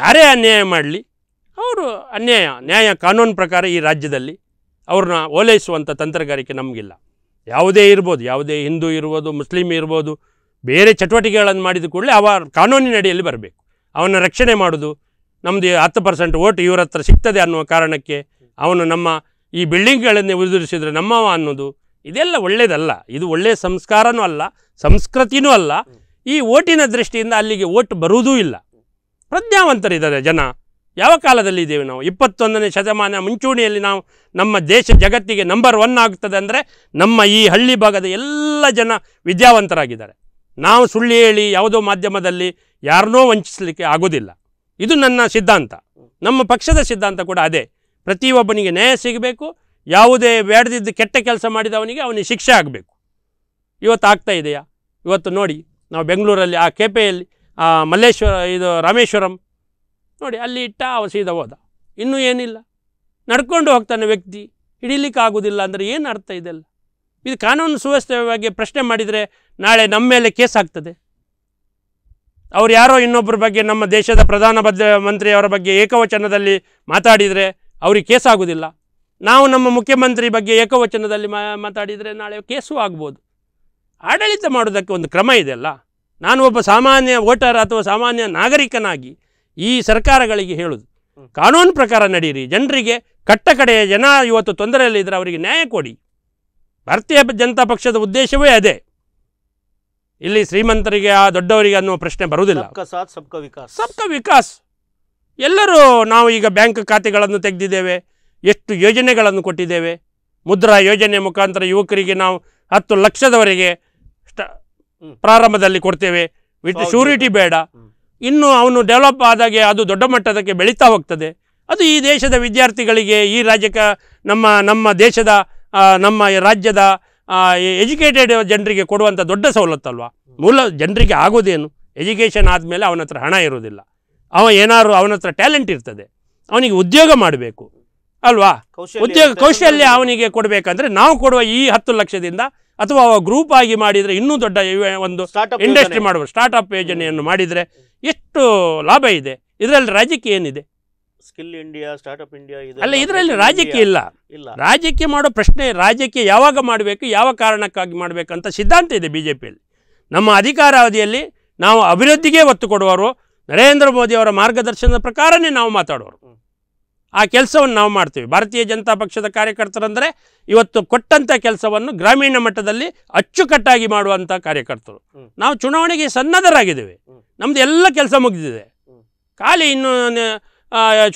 ಯಾರೇ ಅನ್ಯಾಯ ಮಾಡಲಿ ಅವರು ಅನ್ಯಾಯ ನ್ಯಾಯ ಕಾನೂನು ಪ್ರಕಾರ ಈ ರಾಜ್ಯದಲ್ಲಿ ಅವ್ರನ್ನ ಓಲೈಸುವಂಥ ತಂತ್ರಗಾರಿಕೆ ನಮಗಿಲ್ಲ ಯಾವುದೇ ಇರ್ಬೋದು ಯಾವುದೇ ಹಿಂದೂ ಇರ್ಬೋದು ಮುಸ್ಲಿಂ ಇರ್ಬೋದು ಬೇರೆ ಚಟುವಟಿಕೆಗಳನ್ನು ಮಾಡಿದ ಕೂಡಲೇ ಅವ ಕಾನೂನಿನಡಿಯಲ್ಲಿ ಬರಬೇಕು ಅವನ ರಕ್ಷಣೆ ಮಾಡೋದು ನಮ್ಮದು ಹತ್ತು ಪರ್ಸೆಂಟ್ ಓಟ್ ಇವ್ರ ಹತ್ರ ಸಿಗ್ತದೆ ಅನ್ನುವ ಕಾರಣಕ್ಕೆ ಅವನು ನಮ್ಮ ಈ ಬಿಲ್ಡಿಂಗ್ಗಳನ್ನೇ ಉದುರಿಸಿದರೆ ನಮ್ಮವ ಅನ್ನೋದು ಇದೆಲ್ಲ ಒಳ್ಳೆಯದಲ್ಲ ಇದು ಒಳ್ಳೆಯ ಸಂಸ್ಕಾರನೂ ಅಲ್ಲ ಸಂಸ್ಕೃತಿನೂ ಅಲ್ಲ ಈ ಓಟಿನ ದೃಷ್ಟಿಯಿಂದ ಅಲ್ಲಿಗೆ ಓಟ್ ಬರುವುದೂ ಇಲ್ಲ ಪ್ರಜ್ಞಾವಂತರಿದ್ದಾರೆ ಜನ ಯಾವ ಕಾಲದಲ್ಲಿದ್ದೇವೆ ನಾವು ಇಪ್ಪತ್ತೊಂದನೇ ಶತಮಾನ ಮುಂಚೂಣಿಯಲ್ಲಿ ನಾವು ನಮ್ಮ ದೇಶ ಜಗತ್ತಿಗೆ ನಂಬರ್ ಒನ್ ಆಗ್ತದೆ ಅಂದರೆ ನಮ್ಮ ಈ ಹಳ್ಳಿ ಭಾಗದ ಎಲ್ಲ ಜನ ವಿದ್ಯಾವಂತರಾಗಿದ್ದಾರೆ ನಾವು ಸುಳ್ಳು ಹೇಳಿ ಯಾವುದೋ ಮಾಧ್ಯಮದಲ್ಲಿ ಯಾರನ್ನೋ ವಂಚಿಸಲಿಕ್ಕೆ ಆಗೋದಿಲ್ಲ ಇದು ನನ್ನ ಸಿದ್ಧಾಂತ ನಮ್ಮ ಪಕ್ಷದ ಸಿದ್ಧಾಂತ ಕೂಡ ಅದೇ ಪ್ರತಿಯೊಬ್ಬನಿಗೆ ನ್ಯಾಯ ಸಿಗಬೇಕು ಯಾವುದೇ ಬೇಡದಿದ್ದು ಕೆಟ್ಟ ಕೆಲಸ ಮಾಡಿದವನಿಗೆ ಅವನಿಗೆ ಶಿಕ್ಷೆ ಆಗಬೇಕು ಇವತ್ತು ಆಗ್ತಾ ಇದೆಯಾ ಇವತ್ತು ನೋಡಿ ನಾವು ಬೆಂಗಳೂರಲ್ಲಿ ಆ ಕೆಪೆಯಲ್ಲಿ ಮಲ್ಲೇಶ್ವರ ಇದು ರಾಮೇಶ್ವರಂ ನೋಡಿ ಅಲ್ಲಿ ಇಟ್ಟ ಅವ ಸೀದಾ ಹೋದ ಇನ್ನೂ ಏನಿಲ್ಲ ನಡ್ಕೊಂಡು ಹೋಗ್ತಾನೆ ವ್ಯಕ್ತಿ ಆಗೋದಿಲ್ಲ ಅಂದರೆ ಏನು ಅರ್ಥ ಇದೆಲ್ಲ ಇದು ಕಾನೂನು ಸುವ್ಯವಸ್ಥೆ ಬಗ್ಗೆ ಪ್ರಶ್ನೆ ಮಾಡಿದರೆ ನಾಳೆ ನಮ್ಮ ಮೇಲೆ ಕೇಸ್ ಆಗ್ತದೆ ಅವ್ರು ಯಾರೋ ಇನ್ನೊಬ್ಬರ ಬಗ್ಗೆ ನಮ್ಮ ದೇಶದ ಪ್ರಧಾನ ಮಂತ್ರಿ ಮಂತ್ರಿಯವರ ಬಗ್ಗೆ ಏಕವಚನದಲ್ಲಿ ಮಾತಾಡಿದರೆ ಅವ್ರಿಗೆ ಕೇಸ್ ಆಗೋದಿಲ್ಲ ನಾವು ನಮ್ಮ ಮುಖ್ಯಮಂತ್ರಿ ಬಗ್ಗೆ ಏಕವಚನದಲ್ಲಿ ಮಾತಾಡಿದರೆ ನಾಳೆ ಕೇಸು ಆಗ್ಬೋದು ಆಡಳಿತ ಮಾಡೋದಕ್ಕೆ ಒಂದು ಕ್ರಮ ಇದೆಯಲ್ಲ ನಾನು ಒಬ್ಬ ಸಾಮಾನ್ಯ ವೋಟರ್ ಅಥವಾ ಸಾಮಾನ್ಯ ನಾಗರಿಕನಾಗಿ ಈ ಸರ್ಕಾರಗಳಿಗೆ ಹೇಳುದು ಕಾನೂನು ಪ್ರಕಾರ ನಡೀರಿ ಜನರಿಗೆ ಕಟ್ಟ ಕಡೆಯ ಜನ ಇವತ್ತು ತೊಂದರೆಯಲ್ಲಿದ್ದರೆ ಅವರಿಗೆ ನ್ಯಾಯ ಕೊಡಿ ಭಾರತೀಯ ಜನತಾ ಪಕ್ಷದ ಉದ್ದೇಶವೇ ಅದೇ ಇಲ್ಲಿ ಶ್ರೀಮಂತರಿಗೆ ಆ ದೊಡ್ಡವರಿಗೆ ಅನ್ನುವ ಪ್ರಶ್ನೆ ಬರುವುದಿಲ್ಲ ಸಬ್ಕ ವಿಕಾಸ್ ಎಲ್ಲರೂ ನಾವು ಈಗ ಬ್ಯಾಂಕ್ ಖಾತೆಗಳನ್ನು ತೆಗೆದಿದ್ದೇವೆ ಎಷ್ಟು ಯೋಜನೆಗಳನ್ನು ಕೊಟ್ಟಿದ್ದೇವೆ ಮುದ್ರಾ ಯೋಜನೆ ಮುಖಾಂತರ ಯುವಕರಿಗೆ ನಾವು ಹತ್ತು ಲಕ್ಷದವರೆಗೆ ಪ್ರಾರಂಭದಲ್ಲಿ ಕೊಡ್ತೇವೆ ವಿತ್ ಶೂರಿಟಿ ಬೇಡ ಇನ್ನು ಅವನು ಡೆವಲಪ್ ಆದಾಗೆ ಅದು ದೊಡ್ಡ ಮಟ್ಟದಕ್ಕೆ ಬೆಳೀತಾ ಹೋಗ್ತದೆ ಅದು ಈ ದೇಶದ ವಿದ್ಯಾರ್ಥಿಗಳಿಗೆ ಈ ರಾಜ್ಯಕ್ಕೆ ನಮ್ಮ ನಮ್ಮ ದೇಶದ ನಮ್ಮ ರಾಜ್ಯದ ಎಜುಕೇಟೆಡ್ ಜನರಿಗೆ ಕೊಡುವಂಥ ದೊಡ್ಡ ಅಲ್ವಾ ಮೂಲ ಜನರಿಗೆ ಆಗೋದೇನು ಎಜುಕೇಷನ್ ಆದಮೇಲೆ ಅವನ ಹತ್ರ ಹಣ ಇರೋದಿಲ್ಲ ಅವ ಏನಾದ್ರು ಅವನ ಹತ್ರ ಟ್ಯಾಲೆಂಟ್ ಇರ್ತದೆ ಅವನಿಗೆ ಉದ್ಯೋಗ ಮಾಡಬೇಕು ಅಲ್ವಾ ಉದ್ಯೋಗ ಕೌಶಲ್ಯ ಅವನಿಗೆ ಕೊಡಬೇಕಂದ್ರೆ ನಾವು ಕೊಡುವ ಈ ಹತ್ತು ಲಕ್ಷದಿಂದ ಅಥವಾ ಗ್ರೂಪ್ ಆಗಿ ಮಾಡಿದರೆ ಇನ್ನೂ ದೊಡ್ಡ ಒಂದು ಇಂಡಸ್ಟ್ರಿ ಮಾಡುವ ಸ್ಟಾರ್ಟ್ಅಪ್ ಯೋಜನೆಯನ್ನು ಮಾಡಿದರೆ ಎಷ್ಟು ಲಾಭ ಇದೆ ಇದರಲ್ಲಿ ರಾಜಕೀಯ ಏನಿದೆ ಸ್ಕಿಲ್ ಇಂಡಿಯಾ ಸ್ಟಾರ್ಟ್ಅಪ್ ಇಂಡಿಯಾ ಅಲ್ಲ ಇದರಲ್ಲಿ ರಾಜಕೀಯ ಇಲ್ಲ ಇಲ್ಲ ರಾಜಕೀಯ ಮಾಡೋ ಪ್ರಶ್ನೆ ರಾಜಕೀಯ ಯಾವಾಗ ಮಾಡಬೇಕು ಯಾವ ಕಾರಣಕ್ಕಾಗಿ ಮಾಡಬೇಕಂತ ಸಿದ್ಧಾಂತ ಇದೆ ಬಿ ಜೆ ಪಿಯಲ್ಲಿ ನಮ್ಮ ಅಧಿಕಾರಾವಧಿಯಲ್ಲಿ ನಾವು ಅಭಿವೃದ್ಧಿಗೆ ಒತ್ತು ಕೊಡುವವರು ನರೇಂದ್ರ ಮೋದಿಯವರ ಮಾರ್ಗದರ್ಶನದ ಪ್ರಕಾರನೇ ನಾವು ಮಾತಾಡೋರು ಆ ಕೆಲಸವನ್ನು ನಾವು ಮಾಡ್ತೀವಿ ಭಾರತೀಯ ಜನತಾ ಪಕ್ಷದ ಕಾರ್ಯಕರ್ತರಂದರೆ ಇವತ್ತು ಕೊಟ್ಟಂಥ ಕೆಲಸವನ್ನು ಗ್ರಾಮೀಣ ಮಟ್ಟದಲ್ಲಿ ಅಚ್ಚುಕಟ್ಟಾಗಿ ಮಾಡುವಂಥ ಕಾರ್ಯಕರ್ತರು ನಾವು ಚುನಾವಣೆಗೆ ಸನ್ನದ್ಧರಾಗಿದ್ದೇವೆ ನಮ್ಮದು ಎಲ್ಲ ಕೆಲಸ ಮುಗಿದಿದೆ ಖಾಲಿ ಇನ್ನು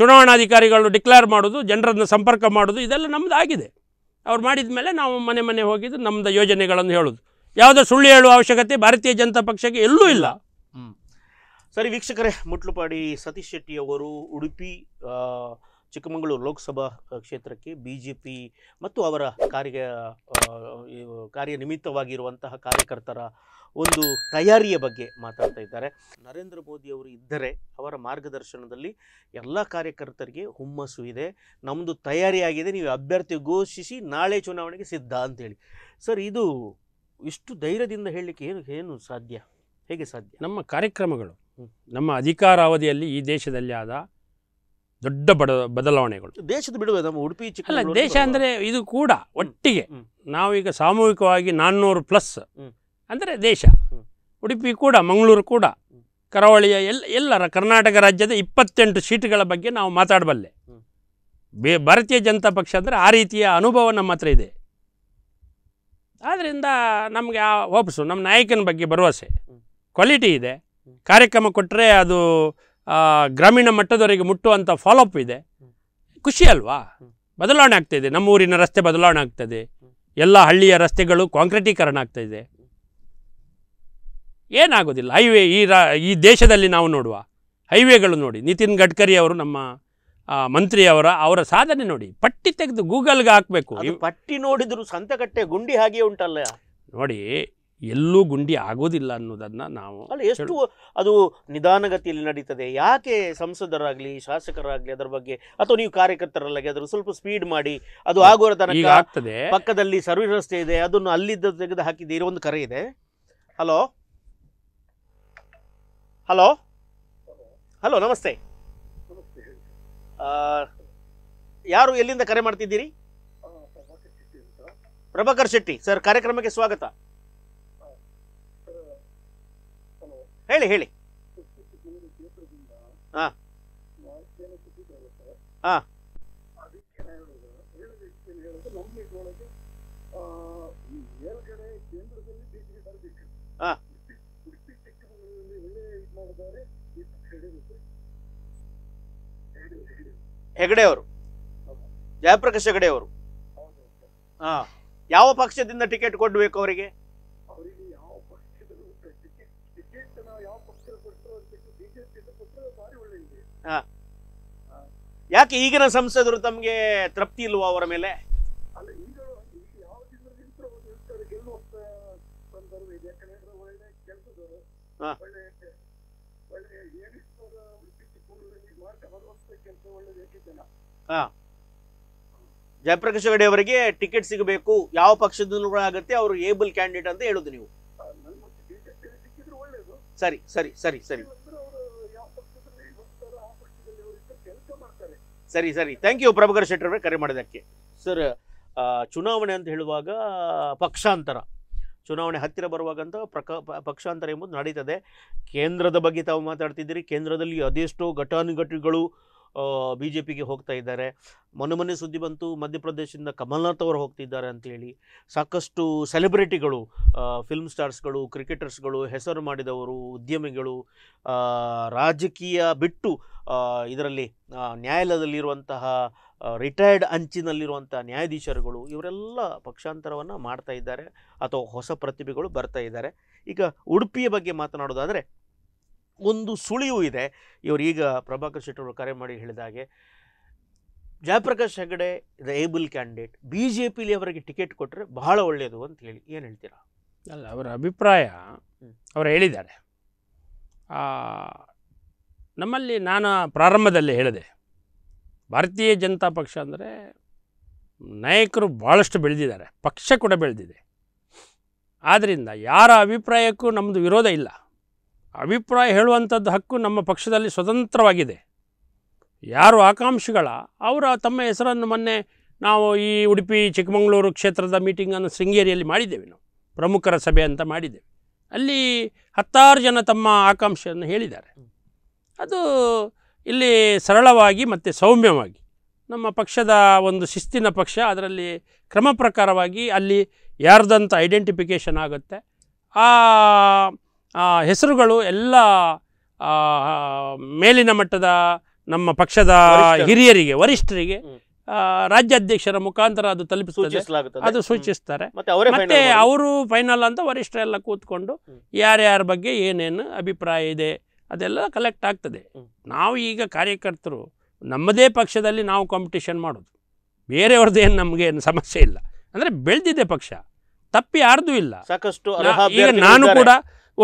ಚುನಾವಣಾಧಿಕಾರಿಗಳು ಡಿಕ್ಲೇರ್ ಮಾಡೋದು ಜನರನ್ನು ಸಂಪರ್ಕ ಮಾಡೋದು ಇದೆಲ್ಲ ನಮ್ಮದು ಆಗಿದೆ ಅವ್ರು ಮಾಡಿದ ಮೇಲೆ ನಾವು ಮನೆ ಮನೆ ಹೋಗಿದ್ದು ನಮ್ಮದು ಯೋಜನೆಗಳನ್ನು ಹೇಳೋದು ಯಾವುದೋ ಸುಳ್ಳು ಹೇಳುವ ಅವಶ್ಯಕತೆ ಭಾರತೀಯ ಜನತಾ ಪಕ್ಷಕ್ಕೆ ಎಲ್ಲೂ ಇಲ್ಲ ಸರಿ ವೀಕ್ಷಕರೇ ಮುಟ್ಲುಪಾಡಿ ಸತೀಶ್ ಶೆಟ್ಟಿ ಅವರು ಉಡುಪಿ ಚಿಕ್ಕಮಗಳೂರು ಲೋಕಸಭಾ ಕ್ಷೇತ್ರಕ್ಕೆ ಬಿ ಜೆ ಪಿ ಮತ್ತು ಅವರ ಕಾರ್ಯ ಕಾರ್ಯನಿಮಿತ್ತವಾಗಿರುವಂತಹ ಕಾರ್ಯಕರ್ತರ ಒಂದು ತಯಾರಿಯ ಬಗ್ಗೆ ಮಾತಾಡ್ತಾ ಇದ್ದಾರೆ ನರೇಂದ್ರ ಮೋದಿ ಅವರು ಇದ್ದರೆ ಅವರ ಮಾರ್ಗದರ್ಶನದಲ್ಲಿ ಎಲ್ಲ ಕಾರ್ಯಕರ್ತರಿಗೆ ಹುಮ್ಮಸ್ಸು ಇದೆ ನಮ್ಮದು ತಯಾರಿಯಾಗಿದೆ ನೀವು ಅಭ್ಯರ್ಥಿ ಘೋಷಿಸಿ ನಾಳೆ ಚುನಾವಣೆಗೆ ಸಿದ್ಧ ಅಂತೇಳಿ ಸರ್ ಇದು ಇಷ್ಟು ಧೈರ್ಯದಿಂದ ಹೇಳಲಿಕ್ಕೆ ಏನು ಏನು ಸಾಧ್ಯ ಹೇಗೆ ಸಾಧ್ಯ ನಮ್ಮ ಕಾರ್ಯಕ್ರಮಗಳು ನಮ್ಮ ಅಧಿಕಾರಾವಧಿಯಲ್ಲಿ ಈ ದೇಶದಲ್ಲಿ ಆದ ದೊಡ್ಡ ಬಡ ಬದಲಾವಣೆಗಳು ದೇಶದ ಬಿಡುವ ನಮ್ಮ ಉಡುಪಿ ಅಲ್ಲ ದೇಶ ಅಂದರೆ ಇದು ಕೂಡ ಒಟ್ಟಿಗೆ ನಾವೀಗ ಸಾಮೂಹಿಕವಾಗಿ ನಾನ್ನೂರು ಪ್ಲಸ್ ಅಂದರೆ ದೇಶ ಉಡುಪಿ ಕೂಡ ಮಂಗಳೂರು ಕೂಡ ಕರಾವಳಿಯ ಎಲ್ಲ ಎಲ್ಲರ ಕರ್ನಾಟಕ ರಾಜ್ಯದ ಇಪ್ಪತ್ತೆಂಟು ಸೀಟ್ಗಳ ಬಗ್ಗೆ ನಾವು ಮಾತಾಡಬಲ್ಲೆ ಬೇ ಭಾರತೀಯ ಜನತಾ ಪಕ್ಷ ಅಂದರೆ ಆ ರೀತಿಯ ಅನುಭವ ನಮ್ಮ ಹತ್ರ ಇದೆ ಆದ್ದರಿಂದ ನಮಗೆ ಆ ಹೋಪ್ಸು ನಮ್ಮ ನಾಯಕನ ಬಗ್ಗೆ ಭರವಸೆ ಕ್ವಾಲಿಟಿ ಇದೆ ಕಾರ್ಯಕ್ರಮ ಕೊಟ್ಟರೆ ಅದು ಗ್ರಾಮೀಣ ಮಟ್ಟದವರೆಗೆ ಮುಟ್ಟುವಂಥ ಫಾಲೋಅಪ್ ಇದೆ ಖುಷಿ ಅಲ್ವಾ ಬದಲಾವಣೆ ಆಗ್ತಾಯಿದೆ ನಮ್ಮ ಊರಿನ ರಸ್ತೆ ಬದಲಾವಣೆ ಆಗ್ತದೆ ಎಲ್ಲ ಹಳ್ಳಿಯ ರಸ್ತೆಗಳು ಕಾಂಕ್ರೀಟೀಕರಣ ಇದೆ ಏನಾಗೋದಿಲ್ಲ ಹೈವೇ ಈ ರಾ ಈ ದೇಶದಲ್ಲಿ ನಾವು ನೋಡುವ ಹೈವೇಗಳು ನೋಡಿ ನಿತಿನ್ ಗಡ್ಕರಿ ಅವರು ನಮ್ಮ ಮಂತ್ರಿಯವರ ಅವರ ಸಾಧನೆ ನೋಡಿ ಪಟ್ಟಿ ತೆಗೆದು ಗೂಗಲ್ಗೆ ಹಾಕಬೇಕು ಪಟ್ಟಿ ನೋಡಿದ್ರು ಸಂತಕಟ್ಟೆ ಗುಂಡಿ ಹಾಗೆ ಉಂಟಲ್ಲ ನೋಡಿ ಎಲ್ಲೂ ಗುಂಡಿ ಆಗೋದಿಲ್ಲ ಅನ್ನೋದನ್ನ ನಾವು ಅಲ್ಲ ಎಷ್ಟು ಅದು ನಿಧಾನಗತಿಯಲ್ಲಿ ನಡೀತದೆ ಯಾಕೆ ಸಂಸದರಾಗಲಿ ಶಾಸಕರಾಗಲಿ ಅದರ ಬಗ್ಗೆ ಅಥವಾ ನೀವು ಕಾರ್ಯಕರ್ತರಲ್ಲಾಗಿ ಅದ್ರ ಸ್ವಲ್ಪ ಸ್ಪೀಡ್ ಮಾಡಿ ಅದು ಆಗೋರ ತನಕ ಆಗ್ತದೆ ಪಕ್ಕದಲ್ಲಿ ಸರ್ವಿಸ್ ರಸ್ತೆ ಇದೆ ಅದನ್ನು ಅಲ್ಲಿದ್ದ ತೆಗೆದು ಹಾಕಿದ್ದೆ ಇರೋ ಒಂದು ಕರೆ ಇದೆ ಹಲೋ ಹಲೋ ಹಲೋ ನಮಸ್ತೆ ಯಾರು ಎಲ್ಲಿಂದ ಕರೆ ಮಾಡ್ತಿದ್ದೀರಿ ಪ್ರಭಾಕರ್ ಶೆಟ್ಟಿ ಸರ್ ಕಾರ್ಯಕ್ರಮಕ್ಕೆ ಸ್ವಾಗತ ಹೇಳಿ ಹೇಳಿ ಹಾಂ ಹೆಗಡೆ ಅವರು ಜಯಪ್ರಕಾಶ್ ಹೆಗಡೆ ಅವರು ಹಾಂ ಯಾವ ಪಕ್ಷದಿಂದ ಟಿಕೆಟ್ ಕೊಡ್ಬೇಕು ಅವರಿಗೆ ಯಾಕೆ ಈಗಿನ ಸಂಸದರು ತಮಗೆ ತೃಪ್ತಿ ಇಲ್ವಾ ಅವರ ಮೇಲೆ ಜಯಪ್ರಕಾಶ್ ಹೆಗಡೆ ಅವರಿಗೆ ಟಿಕೆಟ್ ಸಿಗಬೇಕು ಯಾವ ಪಕ್ಷದ ಆಗುತ್ತೆ ಅವರು ಏಬಲ್ ಕ್ಯಾಂಡಿಡೇಟ್ ಅಂತ ಹೇಳುದು ನೀವು ಸರಿ ಸರಿ ಸರಿ ಸರಿ ಸರಿ ಸರಿ ಥ್ಯಾಂಕ್ ಯು ಪ್ರಭಾಕರ್ ಅವರೇ ಕರೆ ಮಾಡಿದಕ್ಕೆ ಸರ್ ಚುನಾವಣೆ ಅಂತ ಹೇಳುವಾಗ ಪಕ್ಷಾಂತರ ಚುನಾವಣೆ ಹತ್ತಿರ ಬರುವಾಗಂತ ಪ್ರಕ ಪಕ್ಷಾಂತರ ಎಂಬುದು ನಡೀತದೆ ಕೇಂದ್ರದ ಬಗ್ಗೆ ತಾವು ಮಾತಾಡ್ತಿದ್ದೀರಿ ಕೇಂದ್ರದಲ್ಲಿ ಅದೆಷ್ಟೋ ಘಟಾನುಘಟಿಗಳು ಬಿ ಜೆ ಪಿಗೆ ಹೋಗ್ತಾ ಇದ್ದಾರೆ ಮೊನ್ನೆ ಮೊನ್ನೆ ಸುದ್ದಿ ಬಂತು ಮಧ್ಯಪ್ರದೇಶದಿಂದ ಕಮಲ್ನಾಥ್ ಅವರು ಹೋಗ್ತಿದ್ದಾರೆ ಅಂತೇಳಿ ಸಾಕಷ್ಟು ಸೆಲೆಬ್ರಿಟಿಗಳು ಫಿಲ್ಮ್ ಸ್ಟಾರ್ಸ್ಗಳು ಕ್ರಿಕೆಟರ್ಸ್ಗಳು ಹೆಸರು ಮಾಡಿದವರು ಉದ್ಯಮಿಗಳು ರಾಜಕೀಯ ಬಿಟ್ಟು ಇದರಲ್ಲಿ ನ್ಯಾಯಾಲಯದಲ್ಲಿರುವಂತಹ ರಿಟೈರ್ಡ್ ಅಂಚಿನಲ್ಲಿರುವಂಥ ನ್ಯಾಯಾಧೀಶರುಗಳು ಇವರೆಲ್ಲ ಪಕ್ಷಾಂತರವನ್ನು ಮಾಡ್ತಾ ಇದ್ದಾರೆ ಅಥವಾ ಹೊಸ ಪ್ರತಿಭೆಗಳು ಬರ್ತಾ ಇದ್ದಾರೆ ಈಗ ಉಡುಪಿಯ ಬಗ್ಗೆ ಮಾತನಾಡೋದಾದರೆ ಒಂದು ಸುಳಿವು ಇದೆ ಇವರೀಗ ಪ್ರಭಾಕರ್ ಶೆಟ್ಟರು ಕರೆ ಮಾಡಿ ಹೇಳಿದಾಗೆ Jayaprakash Hegde the able candidate B J ಪಿಲಿ ಅವರಿಗೆ ಟಿಕೆಟ್ ಕೊಟ್ಟರೆ ಬಹಳ ಒಳ್ಳೆಯದು ಅಂತ ಹೇಳಿ ಏನು ಹೇಳ್ತೀರಾ ಅಲ್ಲ ಅವರ ಅಭಿಪ್ರಾಯ ಅವರು ಹೇಳಿದ್ದಾರೆ ನಮ್ಮಲ್ಲಿ ನಾನು ಪ್ರಾರಂಭದಲ್ಲಿ ಹೇಳಿದೆ ಭಾರತೀಯ ಜನತಾ ಪಕ್ಷ ಅಂದರೆ ನಾಯಕರು ಭಾಳಷ್ಟು ಬೆಳೆದಿದ್ದಾರೆ ಪಕ್ಷ ಕೂಡ ಬೆಳೆದಿದೆ ಆದ್ದರಿಂದ ಯಾರ ಅಭಿಪ್ರಾಯಕ್ಕೂ ನಮ್ಮದು ವಿರೋಧ ಇಲ್ಲ ಅಭಿಪ್ರಾಯ ಹೇಳುವಂಥದ್ದು ಹಕ್ಕು ನಮ್ಮ ಪಕ್ಷದಲ್ಲಿ ಸ್ವತಂತ್ರವಾಗಿದೆ ಯಾರು ಆಕಾಂಕ್ಷಿಗಳ ಅವರ ತಮ್ಮ ಹೆಸರನ್ನು ಮೊನ್ನೆ ನಾವು ಈ ಉಡುಪಿ ಚಿಕ್ಕಮಗಳೂರು ಕ್ಷೇತ್ರದ ಮೀಟಿಂಗನ್ನು ಶೃಂಗೇರಿಯಲ್ಲಿ ಮಾಡಿದ್ದೇವೆ ನಾವು ಪ್ರಮುಖರ ಸಭೆ ಅಂತ ಮಾಡಿದ್ದೇವೆ ಅಲ್ಲಿ ಹತ್ತಾರು ಜನ ತಮ್ಮ ಆಕಾಂಕ್ಷೆಯನ್ನು ಹೇಳಿದ್ದಾರೆ ಅದು ಇಲ್ಲಿ ಸರಳವಾಗಿ ಮತ್ತು ಸೌಮ್ಯವಾಗಿ ನಮ್ಮ ಪಕ್ಷದ ಒಂದು ಶಿಸ್ತಿನ ಪಕ್ಷ ಅದರಲ್ಲಿ ಕ್ರಮ ಪ್ರಕಾರವಾಗಿ ಅಲ್ಲಿ ಯಾರ್ದಂಥ ಐಡೆಂಟಿಫಿಕೇಷನ್ ಆಗುತ್ತೆ ಆ ಹೆಸರುಗಳು ಎಲ್ಲ ಮೇಲಿನ ಮಟ್ಟದ ನಮ್ಮ ಪಕ್ಷದ ಹಿರಿಯರಿಗೆ ವರಿಷ್ಠರಿಗೆ ರಾಜ್ಯಾಧ್ಯಕ್ಷರ ಮುಖಾಂತರ ಅದು ತಲುಪಿಸುತ್ತದೆ ಅದು ಸೂಚಿಸ್ತಾರೆ ಮತ್ತೆ ಅವರು ಫೈನಲ್ ಅಂತ ವರಿಷ್ಠರೆಲ್ಲ ಕೂತ್ಕೊಂಡು ಯಾರ್ಯಾರ ಬಗ್ಗೆ ಏನೇನು ಅಭಿಪ್ರಾಯ ಇದೆ ಅದೆಲ್ಲ ಕಲೆಕ್ಟ್ ಆಗ್ತದೆ ನಾವು ಈಗ ಕಾರ್ಯಕರ್ತರು ನಮ್ಮದೇ ಪಕ್ಷದಲ್ಲಿ ನಾವು ಕಾಂಪಿಟೇಷನ್ ಮಾಡೋದು ಬೇರೆಯವ್ರದ್ದು ಏನು ನಮಗೇನು ಸಮಸ್ಯೆ ಇಲ್ಲ ಅಂದರೆ ಬೆಳೆದಿದೆ ಪಕ್ಷ ತಪ್ಪಿ ಯಾರ್ದು ಇಲ್ಲ ಸಾಕಷ್ಟು ಈಗ ನಾನು ಕೂಡ